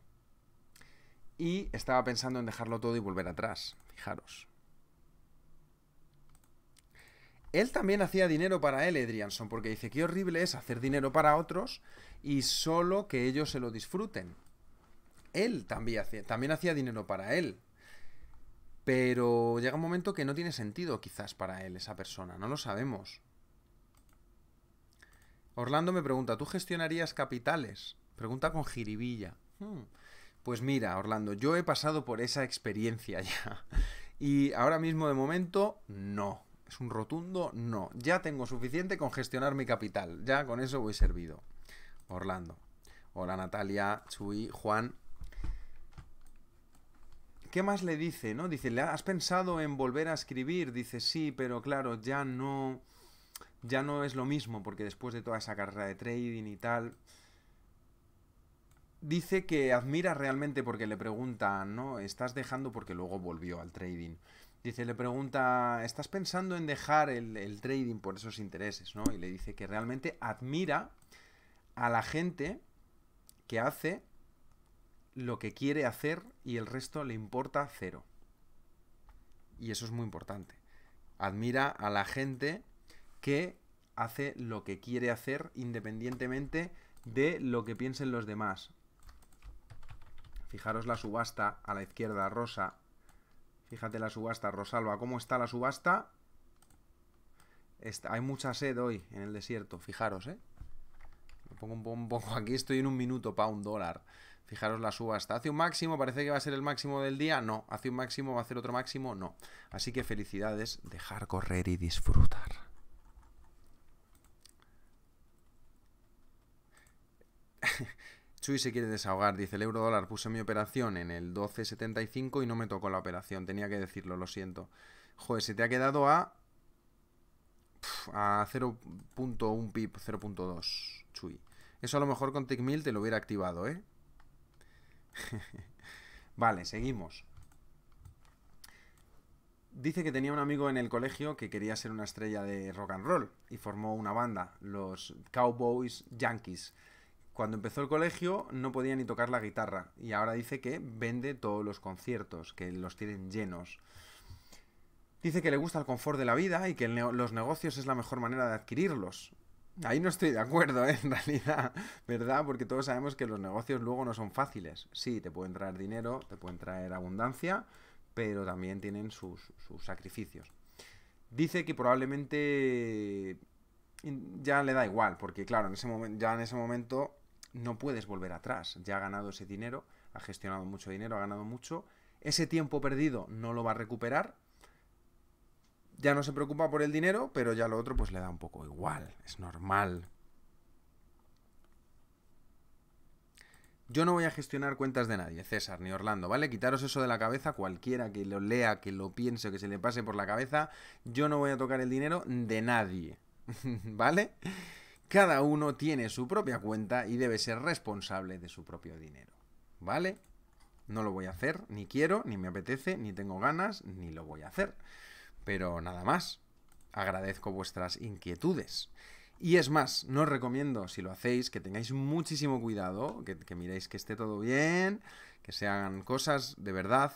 Y estaba pensando en dejarlo todo y volver atrás, fijaros. Él también hacía dinero para él, Edrianson, porque dice, qué horrible es hacer dinero para otros y solo que ellos se lo disfruten. Él también hacía, también hacía dinero para él. Pero llega un momento que no tiene sentido quizás para él esa persona, no lo sabemos. Orlando me pregunta, ¿tú gestionarías capitales? Pregunta con jiribilla. Hmm. Pues mira, Orlando, yo he pasado por esa experiencia ya. Y ahora mismo de momento, no. Es un rotundo no. Ya tengo suficiente con gestionar mi capital. Ya con eso voy servido. Orlando. Hola Natalia, Chuy, Juan. ¿Qué más le dice? ¿No? Dice, ¿le has pensado en volver a escribir? Dice, sí, pero claro, ya no. Ya no es lo mismo, porque después de toda esa carrera de trading y tal. Dice que admira realmente porque le preguntan, ¿no? Estás dejando porque luego volvió al trading. Dice, le pregunta, ¿estás pensando en dejar el, trading por esos intereses? ¿no? Y le dice que realmente admira a la gente que hace lo que quiere hacer y el resto le importa cero. Y eso es muy importante. Admira a la gente que hace lo que quiere hacer independientemente de lo que piensen los demás. Fijaros la subasta a la izquierda rosa Fíjate la subasta, Rosalba. ¿Cómo está la subasta? hay mucha sed hoy en el desierto, fijaros, ¿eh? Me pongo un poco aquí, estoy en un minuto para un dólar. Fijaros la subasta. Hace un máximo, parece que va a ser el máximo del día. No, hace un máximo, va a hacer otro máximo. No. Así que felicidades, dejar correr y disfrutar. Chui se quiere desahogar, dice el euro dólar, puse mi operación en el 12.75 y no me tocó la operación, tenía que decirlo, lo siento. Joder, se te ha quedado a, a 0.1 pip, 0.2, Chui. Eso a lo mejor con Tickmill te lo hubiera activado, ¿eh? vale, seguimos. Dice que tenía un amigo en el colegio que quería ser una estrella de rock and roll y formó una banda, los Cowboys Yankees cuando empezó el colegio no podía ni tocar la guitarra y ahora dice que vende todos los conciertos, que los tienen llenos. Dice que le gusta el confort de la vida y que los negocios es la mejor manera de adquirirlos. Ahí no estoy de acuerdo, ¿eh? en realidad, ¿verdad? Porque todos sabemos que los negocios luego no son fáciles. Sí, te pueden traer dinero, te pueden traer abundancia, pero también tienen sus, sacrificios. Dice que probablemente ya le da igual, porque claro, en ese ya en ese momento no puedes volver atrás. Ya ha ganado ese dinero, ha gestionado mucho dinero, ha ganado mucho. Ese tiempo perdido no lo va a recuperar. Ya no se preocupa por el dinero, pero ya lo otro pues le da un poco igual. Es normal. Yo no voy a gestionar cuentas de nadie, César ni Orlando, ¿vale? Quitaros eso de la cabeza, cualquiera que lo lea, que lo piense, que se le pase por la cabeza, yo no voy a tocar el dinero de nadie, ¿vale? Cada uno tiene su propia cuenta y debe ser responsable de su propio dinero. ¿Vale? No lo voy a hacer, ni quiero, ni me apetece, ni tengo ganas, ni lo voy a hacer. Pero nada más. Agradezco vuestras inquietudes. Y es más, no os recomiendo, si lo hacéis, que tengáis muchísimo cuidado, que, miréis que esté todo bien, que sean cosas de verdad,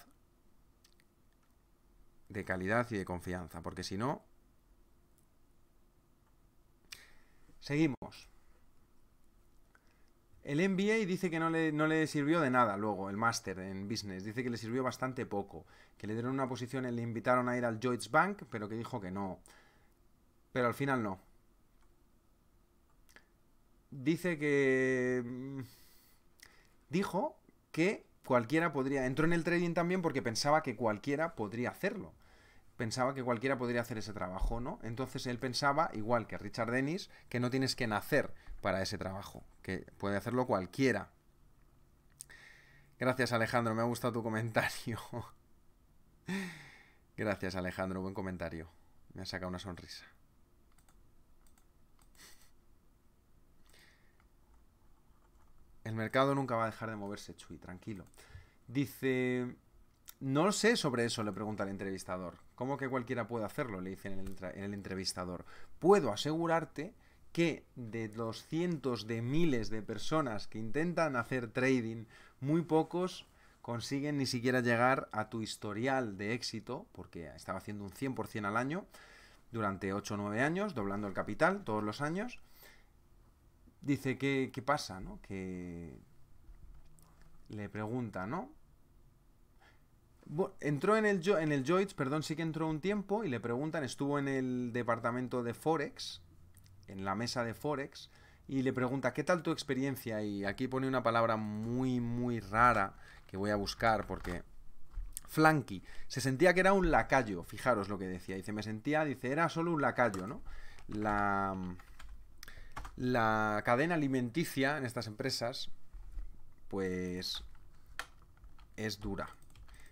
de calidad y de confianza, porque si no, Seguimos. El MBA dice que no le, no le sirvió de nada luego, el máster en business. Dice que le sirvió bastante poco. Que le dieron una posición, y le invitaron a ir al Deutsche Bank, pero que dijo que no. Pero al final no. Dice que... Mm, dijo que cualquiera podría... Entró en el trading también porque pensaba que cualquiera podría hacerlo pensaba que cualquiera podría hacer ese trabajo, ¿no? Entonces él pensaba, igual que Richard Dennis, que no tienes que nacer para ese trabajo, que puede hacerlo cualquiera. Gracias Alejandro, me ha gustado tu comentario. Gracias Alejandro, buen comentario. Me ha sacado una sonrisa. El mercado nunca va a dejar de moverse, Chuy, tranquilo. Dice, no sé sobre eso, le pregunta el entrevistador. ¿Cómo que cualquiera puede hacerlo? Le dice en el, entrevistador. Puedo asegurarte que de los cientos de miles de personas que intentan hacer trading, muy pocos consiguen ni siquiera llegar a tu historial de éxito, porque estaba haciendo un 100% al año durante 8 o 9 años, doblando el capital todos los años. Dice, ¿qué, qué pasa? ¿no? Que le pregunta, ¿no? Entró en el, en el Joits, perdón, sí que entró un tiempo y le preguntan, estuvo en el departamento de Forex, en la mesa de Forex, y le pregunta, ¿qué tal tu experiencia? Y aquí pone una palabra muy, muy rara que voy a buscar porque... Flanky. Se sentía que era un lacayo, fijaros lo que decía. Dice, me sentía, dice, era solo un lacayo, ¿no? La, la cadena alimenticia en estas empresas, pues, es dura.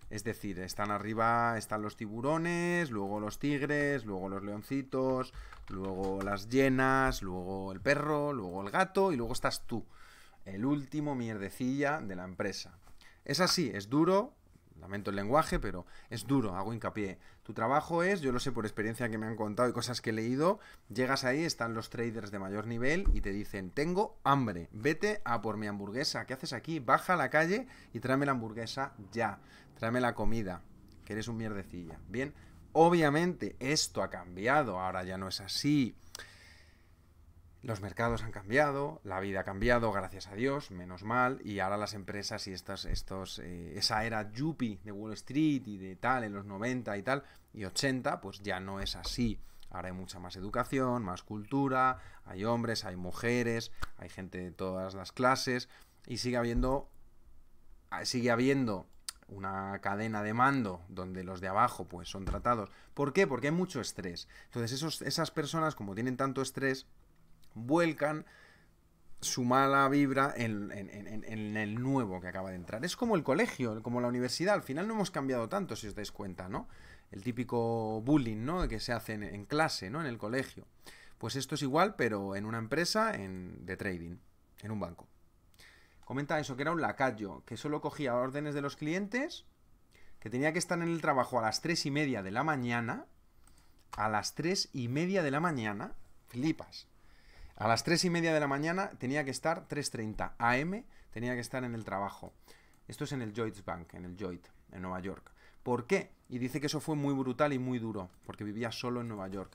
Es decir, están arriba, están los tiburones, luego los tigres, luego los leoncitos, luego las llenas luego el perro, luego el gato y luego estás tú. El último mierdecilla de la empresa. Es así, es duro, lamento el lenguaje, pero es duro, hago hincapié. Tu trabajo es, yo lo sé por experiencia que me han contado y cosas que he leído, llegas ahí, están los traders de mayor nivel y te dicen, tengo hambre, vete a por mi hamburguesa, ¿qué haces aquí? Baja a la calle y tráeme la hamburguesa ya, tráeme la comida, que eres un mierdecilla. Bien, obviamente esto ha cambiado, ahora ya no es así. Los mercados han cambiado, la vida ha cambiado, gracias a Dios, menos mal, y ahora las empresas y estos, estos, eh, esa era yuppie de Wall Street y de tal en los 90 y tal, y 80, pues ya no es así. Ahora hay mucha más educación, más cultura, hay hombres, hay mujeres, hay gente de todas las clases, y sigue habiendo, ah, sigue habiendo una cadena de mando donde los de abajo pues son tratados. ¿Por qué? Porque hay mucho estrés. Entonces esos, esas personas como tienen tanto estrés vuelcan su mala vibra en, el nuevo que acaba de entrar. Es como el colegio, como la universidad. Al final no hemos cambiado tanto, si os dais cuenta, ¿no? El típico bullying, ¿no? Que se hace en, clase, ¿no? En el colegio. Pues esto es igual, pero en una empresa de trading, en un banco. Comenta eso, que era un lacayo, que solo cogía órdenes de los clientes, que tenía que estar en el trabajo a las tres y media de la mañana. A las tres y media de la mañana. Flipas a las 3 y media de la mañana tenía que estar, 3.30 AM, tenía que estar en el trabajo. Esto es en el Lloyds Bank, en el Joyce, en Nueva York. ¿Por qué? Y dice que eso fue muy brutal y muy duro, porque vivía solo en Nueva York.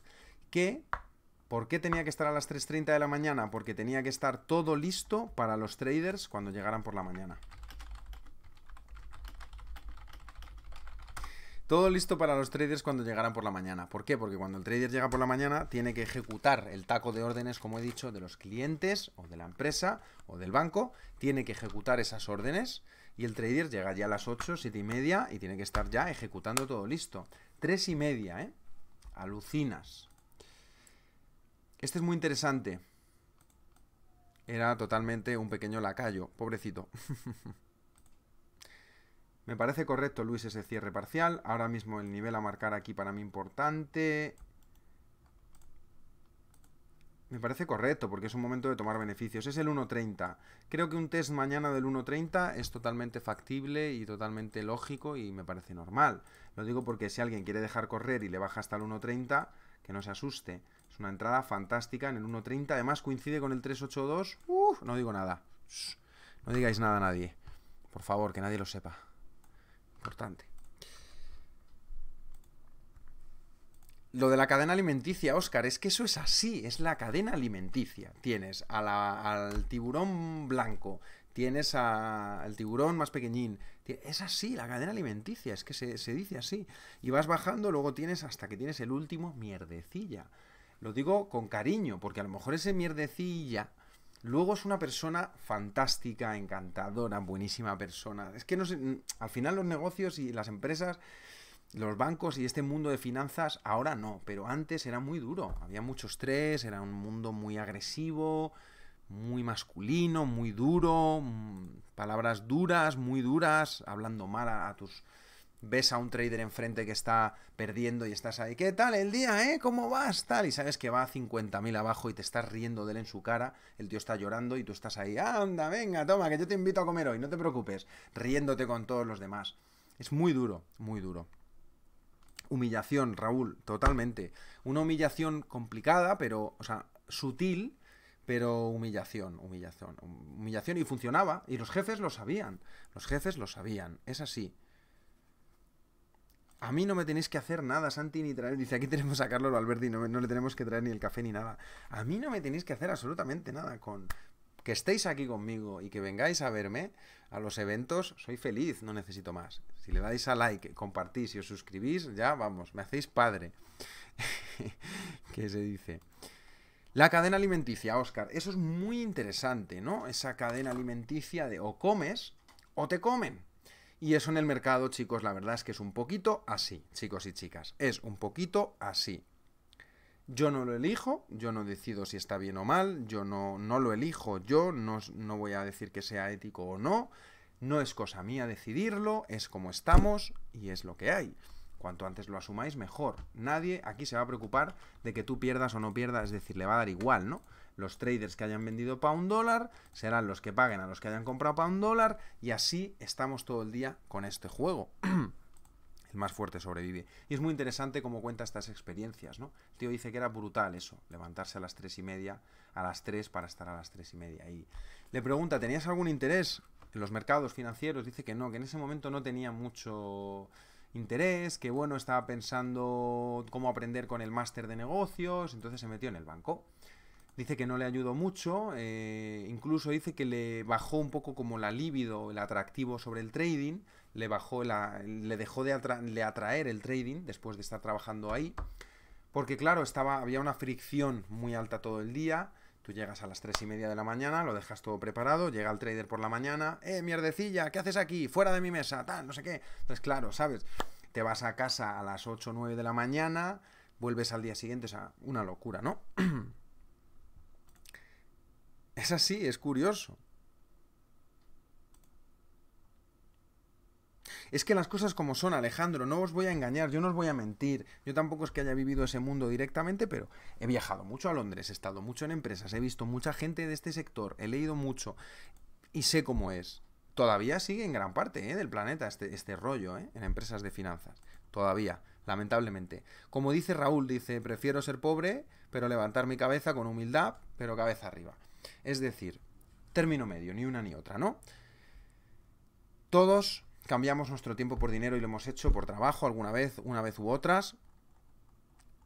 ¿Qué? ¿Por qué tenía que estar a las 3.30 de la mañana? Porque tenía que estar todo listo para los traders cuando llegaran por la mañana. Todo listo para los traders cuando llegaran por la mañana. ¿Por qué? Porque cuando el trader llega por la mañana tiene que ejecutar el taco de órdenes, como he dicho, de los clientes o de la empresa o del banco. Tiene que ejecutar esas órdenes y el trader llega ya a las 8, 7 y media y tiene que estar ya ejecutando todo listo. 3 y media, ¿eh? Alucinas. Este es muy interesante. Era totalmente un pequeño lacayo, pobrecito. Me parece correcto, Luis, ese cierre parcial. Ahora mismo el nivel a marcar aquí para mí importante. Me parece correcto, porque es un momento de tomar beneficios. Es el 1.30. Creo que un test mañana del 1.30 es totalmente factible y totalmente lógico y me parece normal. Lo digo porque si alguien quiere dejar correr y le baja hasta el 1.30, que no se asuste. Es una entrada fantástica en el 1.30. Además coincide con el 3.82. no digo nada. No digáis nada a nadie. Por favor, que nadie lo sepa importante. Lo de la cadena alimenticia, Oscar, es que eso es así, es la cadena alimenticia. Tienes al tiburón blanco, tienes al tiburón más pequeñín. Es así, la cadena alimenticia, es que se, se, dice así. Y vas bajando, luego tienes hasta que tienes el último mierdecilla. Lo digo con cariño, porque a lo mejor ese mierdecilla Luego es una persona fantástica, encantadora, buenísima persona. Es que no sé, al final los negocios y las empresas, los bancos y este mundo de finanzas, ahora no, pero antes era muy duro. Había mucho estrés, era un mundo muy agresivo, muy masculino, muy duro, mm, palabras duras, muy duras, hablando mal a, a tus ves a un trader enfrente que está perdiendo y estás ahí, ¿qué tal el día, eh? ¿Cómo vas? Tal, y sabes que va a 50.000 abajo y te estás riendo de él en su cara, el tío está llorando y tú estás ahí, anda, venga, toma, que yo te invito a comer hoy, no te preocupes, riéndote con todos los demás. Es muy duro, muy duro. Humillación, Raúl, totalmente. Una humillación complicada, pero, o sea, sutil, pero humillación, humillación, humillación. Y funcionaba, y los jefes lo sabían, los jefes lo sabían, es así. A mí no me tenéis que hacer nada, Santi, ni traer. Dice, aquí tenemos a Carlos Alberti, no, no le tenemos que traer ni el café ni nada. A mí no me tenéis que hacer absolutamente nada con que estéis aquí conmigo y que vengáis a verme a los eventos, soy feliz, no necesito más. Si le dais a like, compartís y os suscribís, ya vamos, me hacéis padre. ¿Qué se dice? La cadena alimenticia, Oscar. Eso es muy interesante, ¿no? Esa cadena alimenticia de o comes o te comen. Y eso en el mercado, chicos, la verdad es que es un poquito así, chicos y chicas. Es un poquito así. Yo no lo elijo, yo no decido si está bien o mal, yo no, no lo elijo yo, no, no voy a decir que sea ético o no. No es cosa mía decidirlo, es como estamos y es lo que hay. Cuanto antes lo asumáis, mejor. Nadie aquí se va a preocupar de que tú pierdas o no pierdas, es decir, le va a dar igual, ¿no? los traders que hayan vendido un dólar serán los que paguen a los que hayan comprado un dólar y así estamos todo el día con este juego. el más fuerte sobrevive. Y es muy interesante cómo cuenta estas experiencias, ¿no? El tío dice que era brutal eso, levantarse a las tres y media, a las tres para estar a las tres y media. Y le pregunta, ¿tenías algún interés en los mercados financieros? Dice que no, que en ese momento no tenía mucho interés, que bueno, estaba pensando cómo aprender con el máster de negocios, entonces se metió en el banco. Dice que no le ayudó mucho, eh, incluso dice que le bajó un poco como la libido, el atractivo sobre el trading, le bajó la, le dejó de le atraer el trading después de estar trabajando ahí, porque claro, estaba, había una fricción muy alta todo el día, tú llegas a las 3 y media de la mañana, lo dejas todo preparado, llega el trader por la mañana, eh, mierdecilla, ¿qué haces aquí? Fuera de mi mesa, tal, no sé qué. Entonces claro, ¿sabes? Te vas a casa a las 8 o 9 de la mañana, vuelves al día siguiente, o sea, una locura, ¿no? Es así, es curioso. Es que las cosas como son, Alejandro, no os voy a engañar, yo no os voy a mentir. Yo tampoco es que haya vivido ese mundo directamente, pero he viajado mucho a Londres, he estado mucho en empresas, he visto mucha gente de este sector, he leído mucho y sé cómo es. Todavía sigue en gran parte ¿eh? del planeta este, este rollo ¿eh? en empresas de finanzas. Todavía, lamentablemente. Como dice Raúl, dice, prefiero ser pobre, pero levantar mi cabeza con humildad, pero cabeza arriba. Es decir, término medio, ni una ni otra, ¿no? Todos cambiamos nuestro tiempo por dinero y lo hemos hecho por trabajo alguna vez, una vez u otras.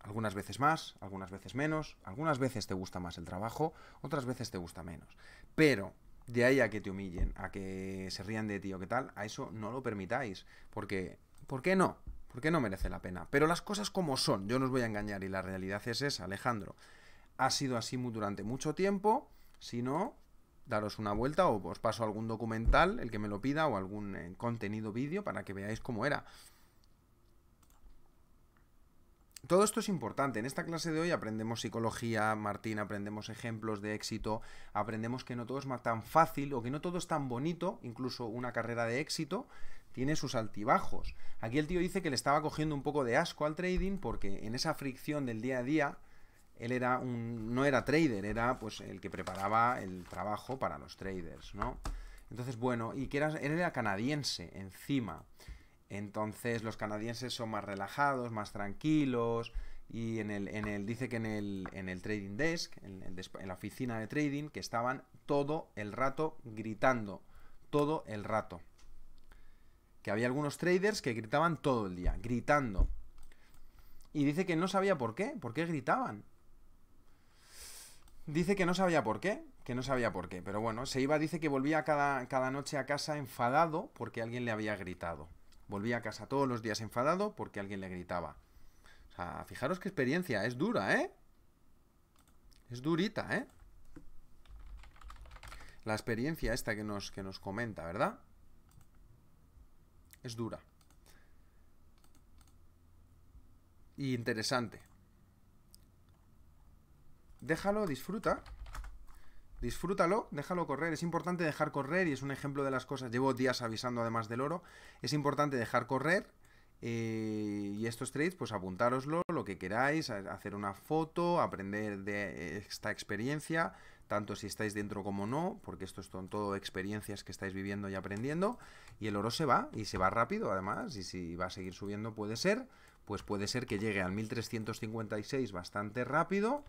Algunas veces más, algunas veces menos, algunas veces te gusta más el trabajo, otras veces te gusta menos. Pero de ahí a que te humillen, a que se rían de ti o qué tal, a eso no lo permitáis. Porque, ¿por qué no? ¿Por qué no merece la pena. Pero las cosas como son, yo no os voy a engañar y la realidad es esa, Alejandro. Ha sido así durante mucho tiempo si no, daros una vuelta o os paso algún documental, el que me lo pida, o algún eh, contenido vídeo para que veáis cómo era. Todo esto es importante. En esta clase de hoy aprendemos psicología, Martín, aprendemos ejemplos de éxito, aprendemos que no todo es tan fácil o que no todo es tan bonito, incluso una carrera de éxito tiene sus altibajos. Aquí el tío dice que le estaba cogiendo un poco de asco al trading porque en esa fricción del día a día él era un, no era trader, era pues el que preparaba el trabajo para los traders, ¿no? Entonces, bueno, y que era, él era canadiense encima. Entonces los canadienses son más relajados, más tranquilos. Y en el, en el dice que en el, en el trading desk, en, en la oficina de trading, que estaban todo el rato gritando. Todo el rato. Que había algunos traders que gritaban todo el día, gritando. Y dice que no sabía por qué, por qué gritaban. Dice que no sabía por qué, que no sabía por qué, pero bueno, se iba, dice que volvía cada, cada noche a casa enfadado porque alguien le había gritado. Volvía a casa todos los días enfadado porque alguien le gritaba. O sea, fijaros qué experiencia, es dura, ¿eh? Es durita, ¿eh? La experiencia esta que nos, que nos comenta, ¿verdad? Es dura. Y interesante déjalo, disfruta. Disfrútalo, déjalo correr. Es importante dejar correr y es un ejemplo de las cosas. Llevo días avisando además del oro. Es importante dejar correr eh, y estos trades, pues apuntároslo, lo que queráis, hacer una foto, aprender de eh, esta experiencia, tanto si estáis dentro como no, porque esto son todo experiencias que estáis viviendo y aprendiendo. Y el oro se va, y se va rápido además, y si va a seguir subiendo puede ser, pues puede ser que llegue al 1356 bastante rápido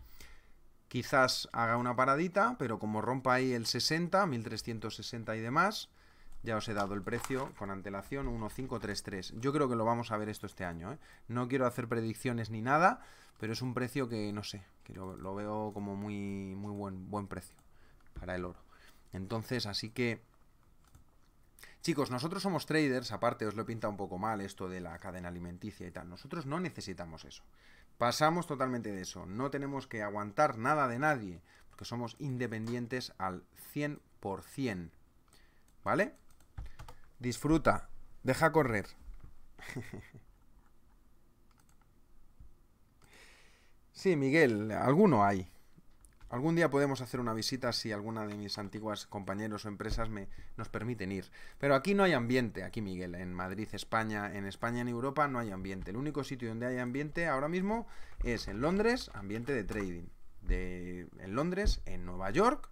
Quizás haga una paradita, pero como rompa ahí el 60, 1360 y demás, ya os he dado el precio con antelación 1533. Yo creo que lo vamos a ver esto este año. ¿eh? No quiero hacer predicciones ni nada, pero es un precio que no sé, que lo, lo, veo como muy, muy buen, buen precio para el oro. Entonces, así que Chicos, nosotros somos traders, aparte os lo pinta un poco mal esto de la cadena alimenticia y tal. Nosotros no necesitamos eso. Pasamos totalmente de eso. No tenemos que aguantar nada de nadie, porque somos independientes al 100%. ¿Vale? Disfruta, deja correr. sí, Miguel, alguno hay. Algún día podemos hacer una visita si alguna de mis antiguas compañeros o empresas me, nos permiten ir. Pero aquí no hay ambiente, aquí Miguel, en Madrid, España, en España, en Europa no hay ambiente. El único sitio donde hay ambiente ahora mismo es en Londres, ambiente de trading. De, en Londres, en Nueva York,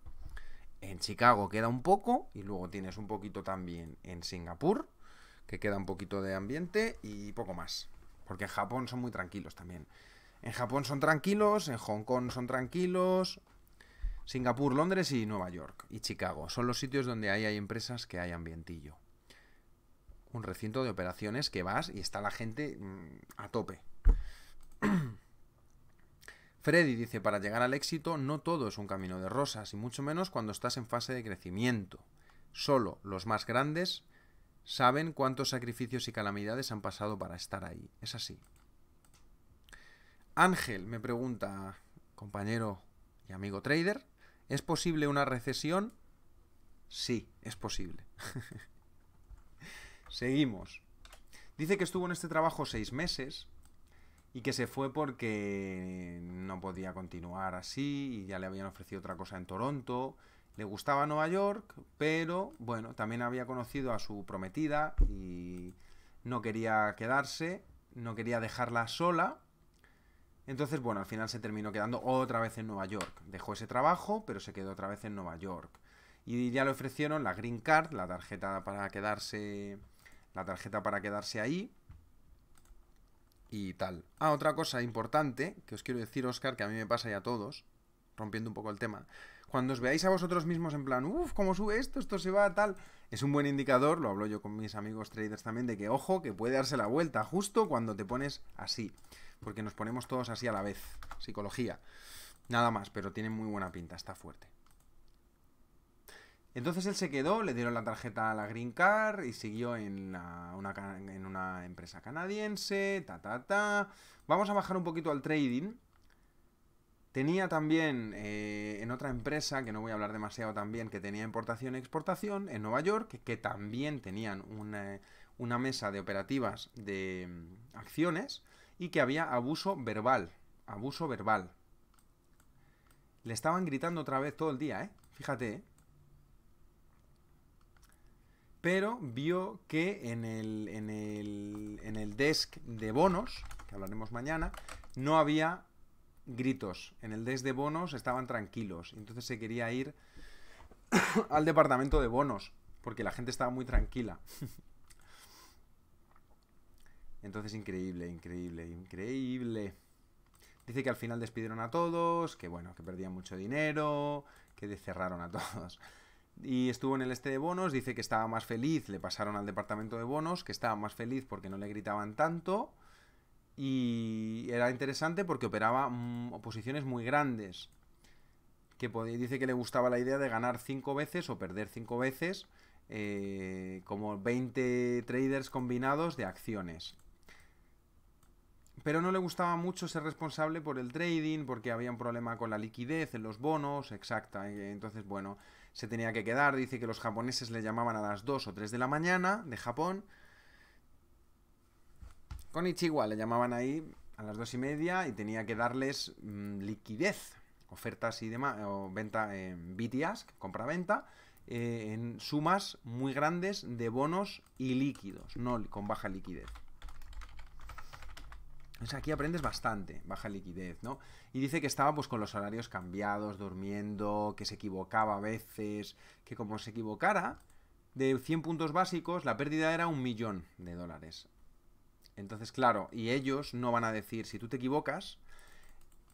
en Chicago queda un poco y luego tienes un poquito también en Singapur, que queda un poquito de ambiente y poco más. Porque en Japón son muy tranquilos también. En Japón son tranquilos, en Hong Kong son tranquilos, Singapur, Londres y Nueva York y Chicago. Son los sitios donde hay empresas que hay ambientillo. Un recinto de operaciones que vas y está la gente mm, a tope. Freddy dice, para llegar al éxito no todo es un camino de rosas, y mucho menos cuando estás en fase de crecimiento. Solo los más grandes saben cuántos sacrificios y calamidades han pasado para estar ahí. Es así. Ángel me pregunta, compañero y amigo trader, ¿es posible una recesión? Sí, es posible. Seguimos. Dice que estuvo en este trabajo seis meses y que se fue porque no podía continuar así y ya le habían ofrecido otra cosa en Toronto. Le gustaba Nueva York, pero bueno, también había conocido a su prometida y no quería quedarse, no quería dejarla sola entonces, bueno, al final se terminó quedando otra vez en Nueva York. Dejó ese trabajo, pero se quedó otra vez en Nueva York. Y ya le ofrecieron la green card, la tarjeta para quedarse. La tarjeta para quedarse ahí. Y tal. Ah, otra cosa importante que os quiero decir, Oscar, que a mí me pasa y a todos, rompiendo un poco el tema, cuando os veáis a vosotros mismos en plan, uff, ¿cómo sube esto? Esto se va tal. Es un buen indicador, lo hablo yo con mis amigos traders también, de que ojo, que puede darse la vuelta justo cuando te pones así. Porque nos ponemos todos así a la vez. Psicología. Nada más, pero tiene muy buena pinta, está fuerte. Entonces él se quedó, le dieron la tarjeta a la Green Card y siguió en, una, en una empresa canadiense, ta, ta, ta. Vamos a bajar un poquito al trading Tenía también eh, en otra empresa, que no voy a hablar demasiado también, que tenía importación y exportación en Nueva York, que, también tenían una, mesa de operativas de mm, acciones y que había abuso verbal. Abuso verbal. Le estaban gritando otra vez todo el día, ¿eh? Fíjate, ¿eh? Pero vio que en el, en el, en el desk de bonos, que hablaremos mañana, no había gritos. En el DES de bonos estaban tranquilos. Entonces se quería ir al departamento de bonos, porque la gente estaba muy tranquila. Entonces, increíble, increíble, increíble. Dice que al final despidieron a todos, que bueno, que perdían mucho dinero, que cerraron a todos. Y estuvo en el este de bonos, dice que estaba más feliz, le pasaron al departamento de bonos, que estaba más feliz porque no le gritaban tanto y era interesante porque operaba mm, posiciones muy grandes. Que dice que le gustaba la idea de ganar cinco veces o perder cinco veces. Eh, como 20 traders combinados de acciones. Pero no le gustaba mucho ser responsable por el trading, porque había un problema con la liquidez en los bonos, exacta. Eh, entonces, bueno, se tenía que quedar. Dice que los japoneses le llamaban a las 2 o 3 de la mañana de Japón con Ichigua, le llamaban ahí a las dos y media y tenía que darles mm, liquidez, ofertas y demás, o venta en eh, BTS, compra-venta, eh, en sumas muy grandes de bonos y líquidos, no con baja liquidez. O aquí aprendes bastante, baja liquidez, ¿no? Y dice que estaba pues con los horarios cambiados, durmiendo, que se equivocaba a veces, que como se equivocara, de 100 puntos básicos, la pérdida era un millón de dólares. Entonces, claro, y ellos no van a decir si tú te equivocas,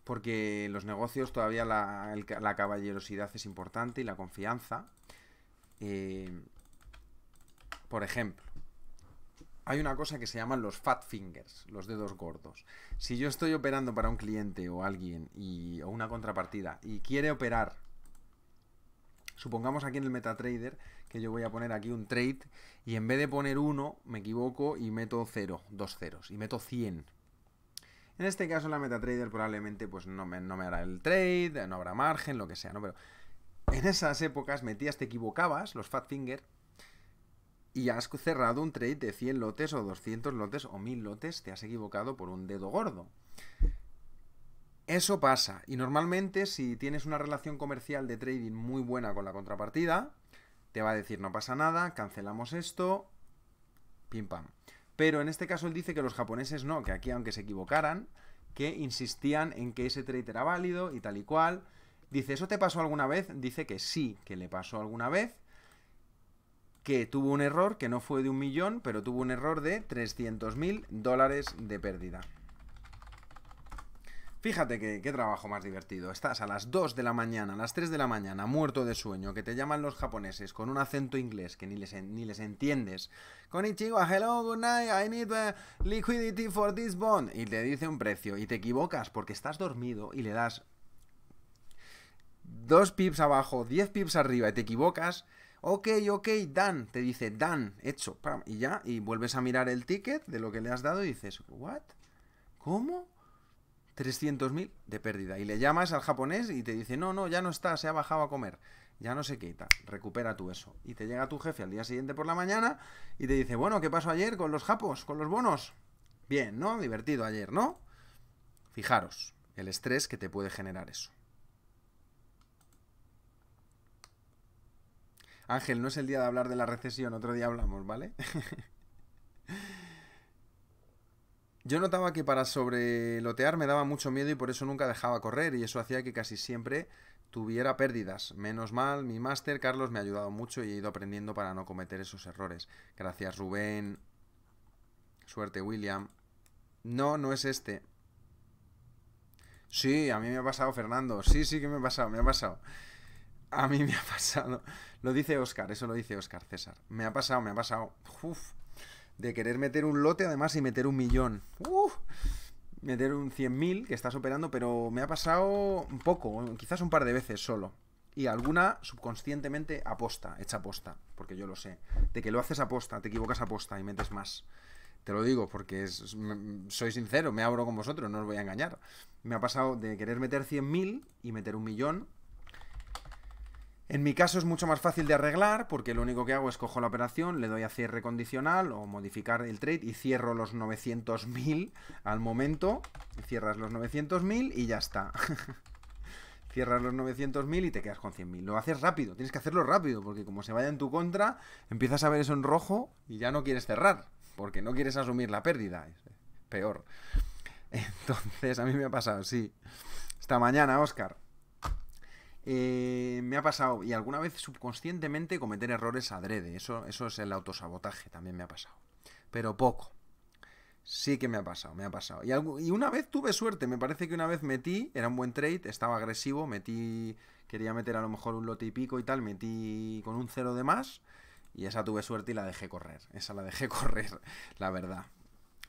porque los negocios todavía la, caballerosidad es importante y la confianza. Eh, por ejemplo, hay una cosa que se llaman los fat fingers, los dedos gordos. Si yo estoy operando para un cliente o alguien o una contrapartida y quiere operar Supongamos aquí en el MetaTrader que yo voy a poner aquí un trade y en vez de poner uno, me equivoco y meto 0, dos ceros, y meto 100. En este caso la MetaTrader probablemente pues no me, no me hará el trade, no habrá margen, lo que sea, ¿no? Pero en esas épocas metías, te equivocabas, los fat finger, y has cerrado un trade de 100 lotes o 200 lotes o 1000 lotes, te has equivocado por un dedo gordo. Eso pasa, y normalmente si tienes una relación comercial de trading muy buena con la contrapartida, te va a decir no pasa nada, cancelamos esto, pim pam. Pero en este caso él dice que los japoneses no, que aquí aunque se equivocaran, que insistían en que ese trade era válido y tal y cual. Dice, ¿eso te pasó alguna vez? Dice que sí, que le pasó alguna vez, que tuvo un error, que no fue de un millón, pero tuvo un error de 300 mil dólares de pérdida. Fíjate que, qué trabajo más divertido. Estás a las 2 de la mañana, a las 3 de la mañana, muerto de sueño, que te llaman los japoneses con un acento inglés que ni les, ni les entiendes. Ichigo hello, good night, I need uh, liquidity for this bond. Y te dice un precio y te equivocas porque estás dormido y le das dos pips abajo, 10 pips arriba y te equivocas. Ok, ok, dan, te dice dan, hecho, y ya, y vuelves a mirar el ticket de lo que le has dado y dices, ¿what? ¿Cómo? 300.000 de pérdida. Y le llamas al japonés y te dice, no, no, ya no está, se ha bajado a comer. Ya no se quita, recupera tú eso. Y te llega tu jefe al día siguiente por la mañana y te dice, bueno, ¿qué pasó ayer con los japos, con los bonos? Bien, ¿no? Divertido ayer, ¿no? Fijaros, el estrés que te puede generar eso. Ángel, no es el día de hablar de la recesión, otro día hablamos, ¿vale? Yo notaba que para sobrelotear me daba mucho miedo y por eso nunca dejaba correr y eso hacía que casi siempre tuviera pérdidas. Menos mal, mi máster Carlos me ha ayudado mucho y he ido aprendiendo para no cometer esos errores. Gracias Rubén. Suerte William. No, no es este. Sí, a mí me ha pasado Fernando. Sí, sí que me ha pasado, me ha pasado. A mí me ha pasado. Lo dice Oscar, eso lo dice Oscar César. Me ha pasado, me ha pasado. Uf, de querer meter un lote además y meter un millón. meter un 100.000 que estás operando, pero me ha pasado un poco, quizás un par de veces solo. Y alguna subconscientemente aposta, hecha aposta, porque yo lo sé. De que lo haces aposta, te equivocas aposta y metes más. Te lo digo porque soy sincero, me abro con vosotros, no os voy a engañar. Me ha pasado de querer meter 100.000 y meter un millón en mi caso es mucho más fácil de arreglar porque lo único que hago es cojo la operación, le doy a cierre condicional o modificar el trade y cierro los 900.000 al momento. Cierras los 900.000 y ya está. Cierras los 900.000 y te quedas con 100.000. Lo haces rápido, tienes que hacerlo rápido porque como se vaya en tu contra, empiezas a ver eso en rojo y ya no quieres cerrar porque no quieres asumir la pérdida. peor. Entonces, a mí me ha pasado, sí. Esta mañana, Oscar. Eh, me ha pasado, y alguna vez subconscientemente, cometer errores adrede. Eso, eso es el autosabotaje, también me ha pasado. Pero poco. Sí que me ha pasado, me ha pasado. Y, y una vez tuve suerte, me parece que una vez metí, era un buen trade, estaba agresivo, metí, quería meter a lo mejor un lote y pico y tal, metí con un cero de más, y esa tuve suerte y la dejé correr. Esa la dejé correr, la verdad.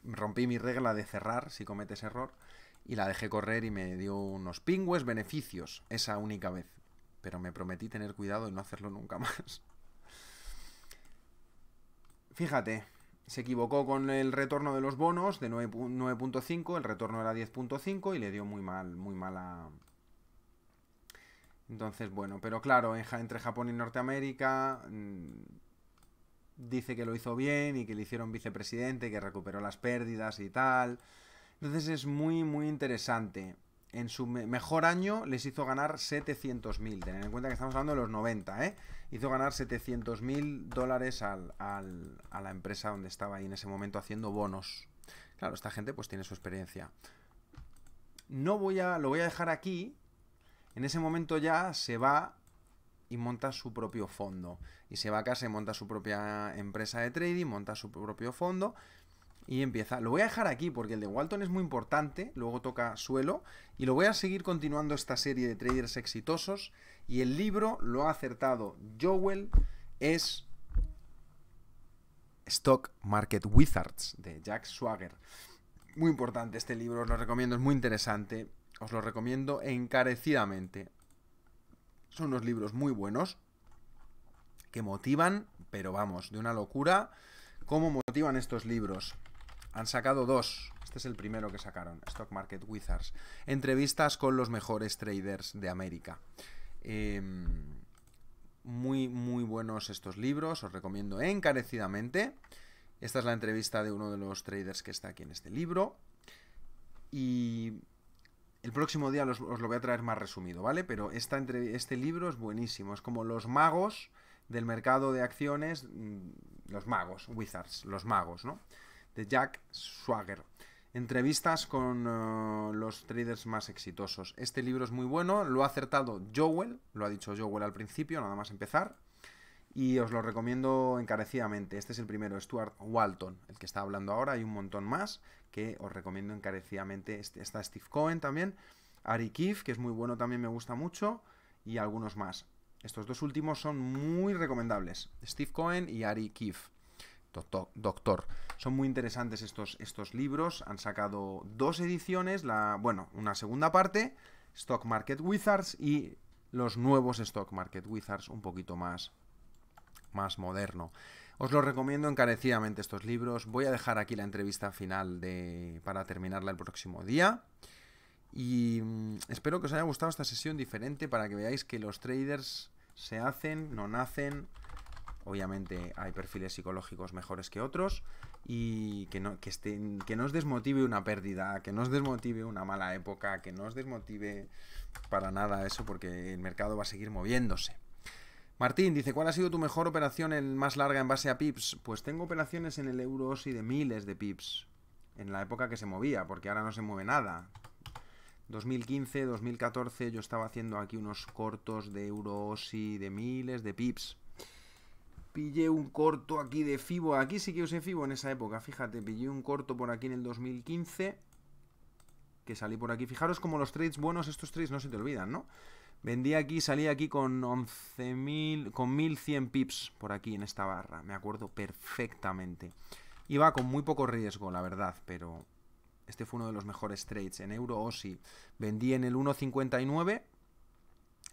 Rompí mi regla de cerrar si cometes error y la dejé correr y me dio unos pingües beneficios esa única vez. Pero me prometí tener cuidado y no hacerlo nunca más. Fíjate, se equivocó con el retorno de los bonos de 9.5, el retorno era 10.5 y le dio muy mal, muy mala... Entonces, bueno, pero claro, entre Japón y Norteamérica mm, dice que lo hizo bien y que le hicieron vicepresidente, que recuperó las pérdidas y tal. Entonces es muy, muy interesante. En su mejor año les hizo ganar 700.000. Tener en cuenta que estamos hablando de los 90, ¿eh? Hizo ganar mil dólares a la empresa donde estaba ahí en ese momento haciendo bonos. Claro, esta gente pues tiene su experiencia. No voy a... Lo voy a dejar aquí. En ese momento ya se va y monta su propio fondo. Y se va a casa y monta su propia empresa de trading, monta su propio fondo y empieza. Lo voy a dejar aquí porque el de Walton es muy importante, luego toca suelo y lo voy a seguir continuando esta serie de traders exitosos y el libro lo ha acertado Joel, es Stock Market Wizards de Jack Swagger. Muy importante este libro, os lo recomiendo, es muy interesante, os lo recomiendo encarecidamente. Son unos libros muy buenos que motivan, pero vamos, de una locura. ¿Cómo motivan estos libros? Han sacado dos. Este es el primero que sacaron, Stock Market Wizards. Entrevistas con los mejores traders de América. Em, muy, muy buenos estos libros, os recomiendo encarecidamente. Esta es la entrevista de uno de los traders que está aquí en este libro. Y el próximo día os lo voy a traer más resumido, ¿vale? Pero entre, este libro es buenísimo. Es como los magos del mercado de acciones. Mm, los magos, wizards, los magos, ¿no? de Jack Swagger. Entrevistas con eh, los traders más exitosos. Este libro es muy bueno, lo ha acertado Joel, lo ha dicho Joel al principio, nada más empezar. Y os lo recomiendo encarecidamente. Este es el primero, Stuart Walton, el que está hablando ahora. Hay un montón más que os recomiendo encarecidamente. Este, está Steve Cohen también, Ari Keefe, que es muy bueno, también me gusta mucho, y algunos más. Estos dos últimos son muy recomendables, Steve Cohen y Ari Keefe doctor, Son muy interesantes estos, estos libros. Han sacado dos ediciones, la, bueno, una segunda parte, Stock Market Wizards y los nuevos Stock Market Wizards un poquito más, más moderno. Os lo recomiendo encarecidamente estos libros. Voy a dejar aquí la entrevista final de, para terminarla el próximo día. Y mm, espero que os haya gustado esta sesión diferente para que veáis que los traders se hacen, no nacen, Obviamente hay perfiles psicológicos mejores que otros y que no, estén, que os desmotive una pérdida, que no os desmotive una mala época, que no os desmotive para nada eso porque el mercado va a seguir moviéndose. Martín dice, ¿cuál ha sido tu mejor operación en más larga en base a pips? Pues tengo operaciones en el euros y de miles de pips. En la época que se movía, porque ahora no se mueve nada. 2015, 2014 yo estaba haciendo aquí unos cortos de euros y de miles de pips. Pillé un corto aquí de Fibo. Aquí sí que usé Fibo en esa época, fíjate. Pillé un corto por aquí en el 2015. Que salí por aquí. Fijaros como los trades buenos, estos trades no se te olvidan, ¿no? Vendí aquí, salí aquí con 11.000, con 1.100 pips por aquí en esta barra. Me acuerdo perfectamente. Iba con muy poco riesgo, la verdad, pero este fue uno de los mejores trades. En euro si, vendí en el 1.59,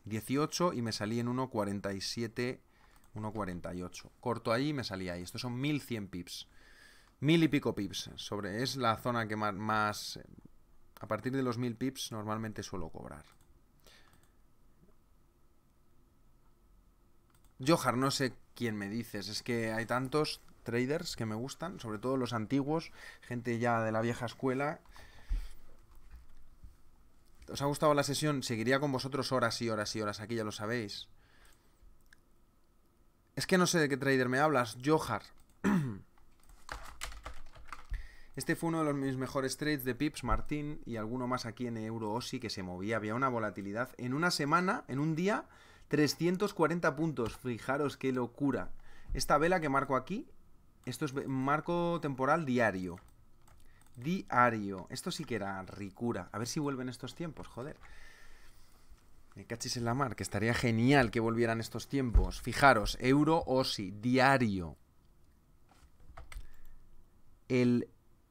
18 y me salí en 1.47, 1.48. Corto ahí y me salía ahí. Estos son 1100 pips. Mil y pico pips. Sobre, es la zona que más, más... A partir de los 1000 pips normalmente suelo cobrar. Johar, no sé quién me dices. Es que hay tantos traders que me gustan. Sobre todo los antiguos. Gente ya de la vieja escuela. ¿Os ha gustado la sesión? Seguiría con vosotros horas y horas y horas. Aquí ya lo sabéis. Es que no sé de qué trader me hablas. Johar. Este fue uno de los mis mejores trades de Pips, Martín y alguno más aquí en Euro OSI que se movía. Había una volatilidad en una semana, en un día, 340 puntos. Fijaros qué locura. Esta vela que marco aquí, esto es marco temporal diario. Diario. Esto sí que era ricura. A ver si vuelven estos tiempos, joder. Me cachis en la mar, que estaría genial que volvieran estos tiempos. Fijaros, euro OSI, diario. El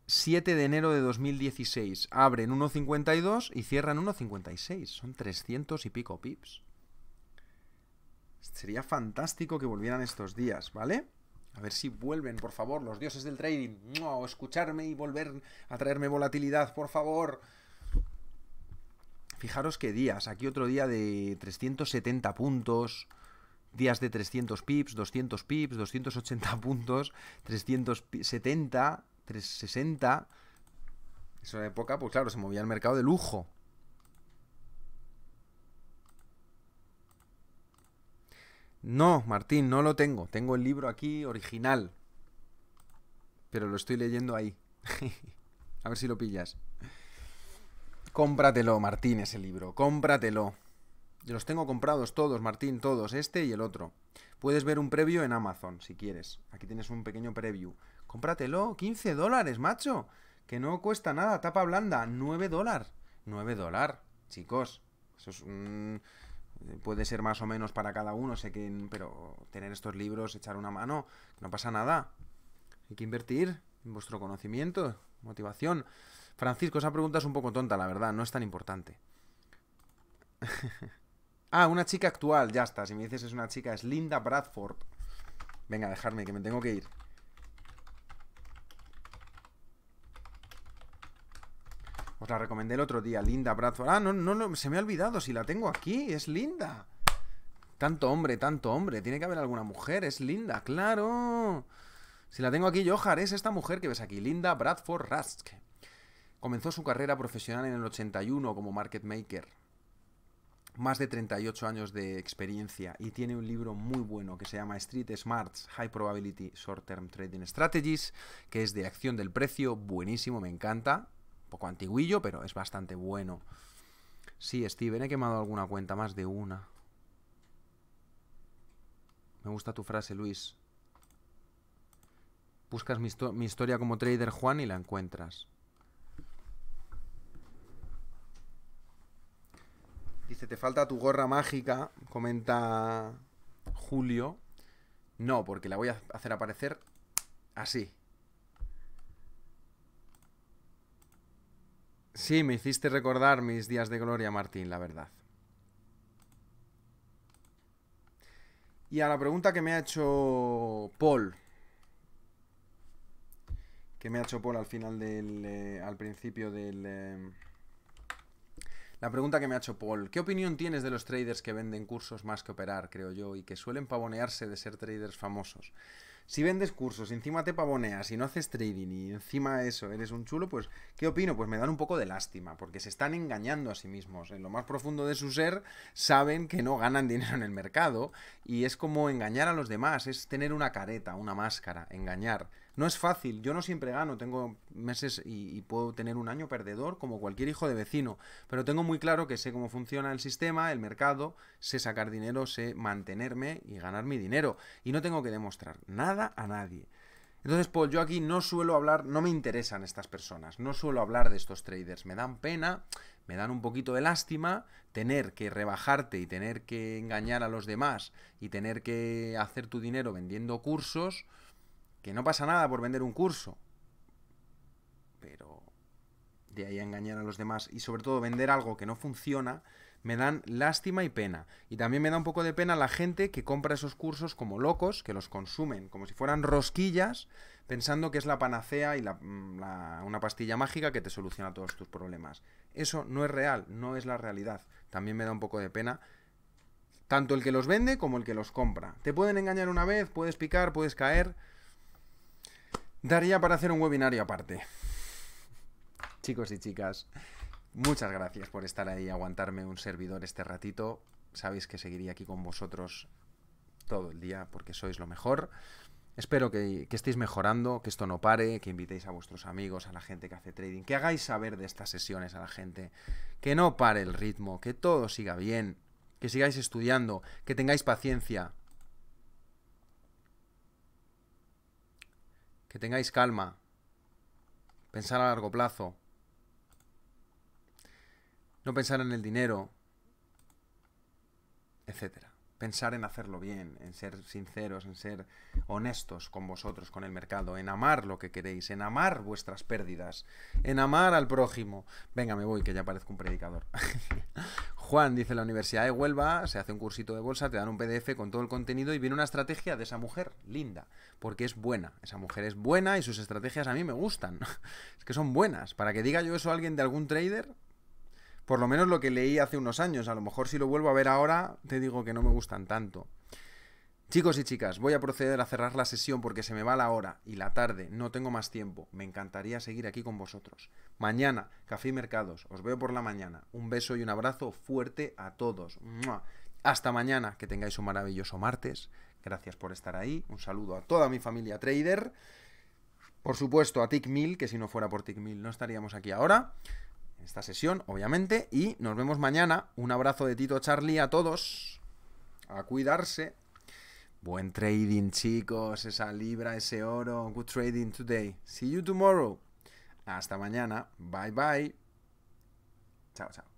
7 de enero de 2016. Abren 1.52 y cierran 1.56. Son 300 y pico pips. Sería fantástico que volvieran estos días, ¿vale? A ver si vuelven, por favor, los dioses del trading. No, escucharme y volver a traerme volatilidad, por favor. Fijaros qué días. Aquí otro día de 370 puntos, días de 300 pips, 200 pips, 280 puntos, 370, 360. Es una época, pues claro, se movía el mercado de lujo. No, Martín, no lo tengo. Tengo el libro aquí original. Pero lo estoy leyendo ahí. A ver si lo pillas. Cómpratelo, Martín, ese libro. Cómpratelo. los tengo comprados todos, Martín, todos, este y el otro. Puedes ver un previo en Amazon, si quieres. Aquí tienes un pequeño preview. Cómpratelo, 15 dólares, macho. Que no cuesta nada, tapa blanda, 9 dólares. 9 dólares, chicos. Eso es un... Eh, puede ser más o menos para cada uno, sé que... Pero tener estos libros, echar una mano, no pasa nada. Hay que invertir en vuestro conocimiento, motivación. Francisco, esa pregunta es un poco tonta, la verdad, no es tan importante. ah, una chica actual, ya está. Si me dices es una chica, es Linda Bradford. Venga, dejarme, que me tengo que ir. Os la recomendé el otro día, Linda Bradford. Ah, no, no, se me ha olvidado, si la tengo aquí, es Linda. Tanto hombre, tanto hombre, tiene que haber alguna mujer, es Linda, claro. Si la tengo aquí, Johar, es esta mujer que ves aquí, Linda Bradford Rask. Comenzó su carrera profesional en el 81 como market maker. Más de 38 años de experiencia y tiene un libro muy bueno que se llama Street Smarts High Probability Short Term Trading Strategies, que es de acción del precio, buenísimo, me encanta. Un poco antiguillo, pero es bastante bueno. Sí, Steven, he quemado alguna cuenta, más de una. Me gusta tu frase, Luis. Buscas mi, mi historia como trader, Juan, y la encuentras. Dice, ¿te falta tu gorra mágica? Comenta Julio. No, porque la voy a hacer aparecer así. Sí, me hiciste recordar mis días de gloria, Martín, la verdad. Y a la pregunta que me ha hecho Paul, que me ha hecho Paul al final del, eh, al principio del... Eh, la pregunta que me ha hecho Paul, ¿qué opinión tienes de los traders que venden cursos más que operar, creo yo, y que suelen pavonearse de ser traders famosos? Si vendes cursos, encima te pavoneas y no haces trading y encima eso, eres un chulo, pues ¿qué opino? Pues me dan un poco de lástima, porque se están engañando a sí mismos. En lo más profundo de su ser saben que no ganan dinero en el mercado y es como engañar a los demás, es tener una careta, una máscara, engañar. No es fácil, yo no siempre gano, tengo meses y, puedo tener un año perdedor como cualquier hijo de vecino, pero tengo muy claro que sé cómo funciona el sistema, el mercado, sé sacar dinero, sé mantenerme y ganar mi dinero, y no tengo que demostrar nada a nadie. Entonces, Paul, yo aquí no suelo hablar, no me interesan estas personas, no suelo hablar de estos traders, me dan pena, me dan un poquito de lástima tener que rebajarte y tener que engañar a los demás y tener que hacer tu dinero vendiendo cursos que no pasa nada por vender un curso. Pero de ahí a engañar a los demás y sobre todo vender algo que no funciona, me dan lástima y pena. Y también me da un poco de pena la gente que compra esos cursos como locos, que los consumen como si fueran rosquillas, pensando que es la panacea y la, mm, una pastilla mágica que te soluciona todos tus problemas. Eso no es real, no es la realidad. También me da un poco de pena. Tanto el que los vende como el que los compra. Te pueden engañar una vez, puedes picar, puedes caer, Daría para hacer un webinario aparte. Chicos y chicas, muchas gracias por estar ahí, aguantarme un servidor este ratito. Sabéis que seguiría aquí con vosotros todo el día porque sois lo mejor. Espero que, estéis mejorando, que esto no pare, que invitéis a vuestros amigos, a la gente que hace trading, que hagáis saber de estas sesiones a la gente, que no pare el ritmo, que todo siga bien, que sigáis estudiando, que tengáis paciencia, que tengáis calma, pensar a largo plazo, no pensar en el dinero, etcétera pensar en hacerlo bien, en ser sinceros, en ser honestos con vosotros, con el mercado, en amar lo que queréis, en amar vuestras pérdidas, en amar al prójimo. Venga, me voy, que ya parezco un predicador. Juan dice, la Universidad de Huelva se hace un cursito de bolsa, te dan un PDF con todo el contenido y viene una estrategia de esa mujer, linda, porque es buena. Esa mujer es buena y sus estrategias a mí me gustan. es que son buenas. Para que diga yo eso a alguien de algún trader, por lo menos lo que leí hace unos años. A lo mejor si lo vuelvo a ver ahora, te digo que no me gustan tanto. Chicos y chicas, voy a proceder a cerrar la sesión porque se me va la hora y la tarde, no tengo más tiempo. Me encantaría seguir aquí con vosotros. Mañana, Café y Mercados, os veo por la mañana. Un beso y un abrazo fuerte a todos. Hasta mañana, que tengáis un maravilloso martes. Gracias por estar ahí. Un saludo a toda mi familia trader. Por supuesto, a tic que si no fuera por tic no estaríamos aquí ahora esta sesión, obviamente, y nos vemos mañana. Un abrazo de Tito Charlie a todos. A cuidarse. Buen trading, chicos. Esa libra, ese oro. Good trading today. See you tomorrow. Hasta mañana. Bye bye. Chao, chao.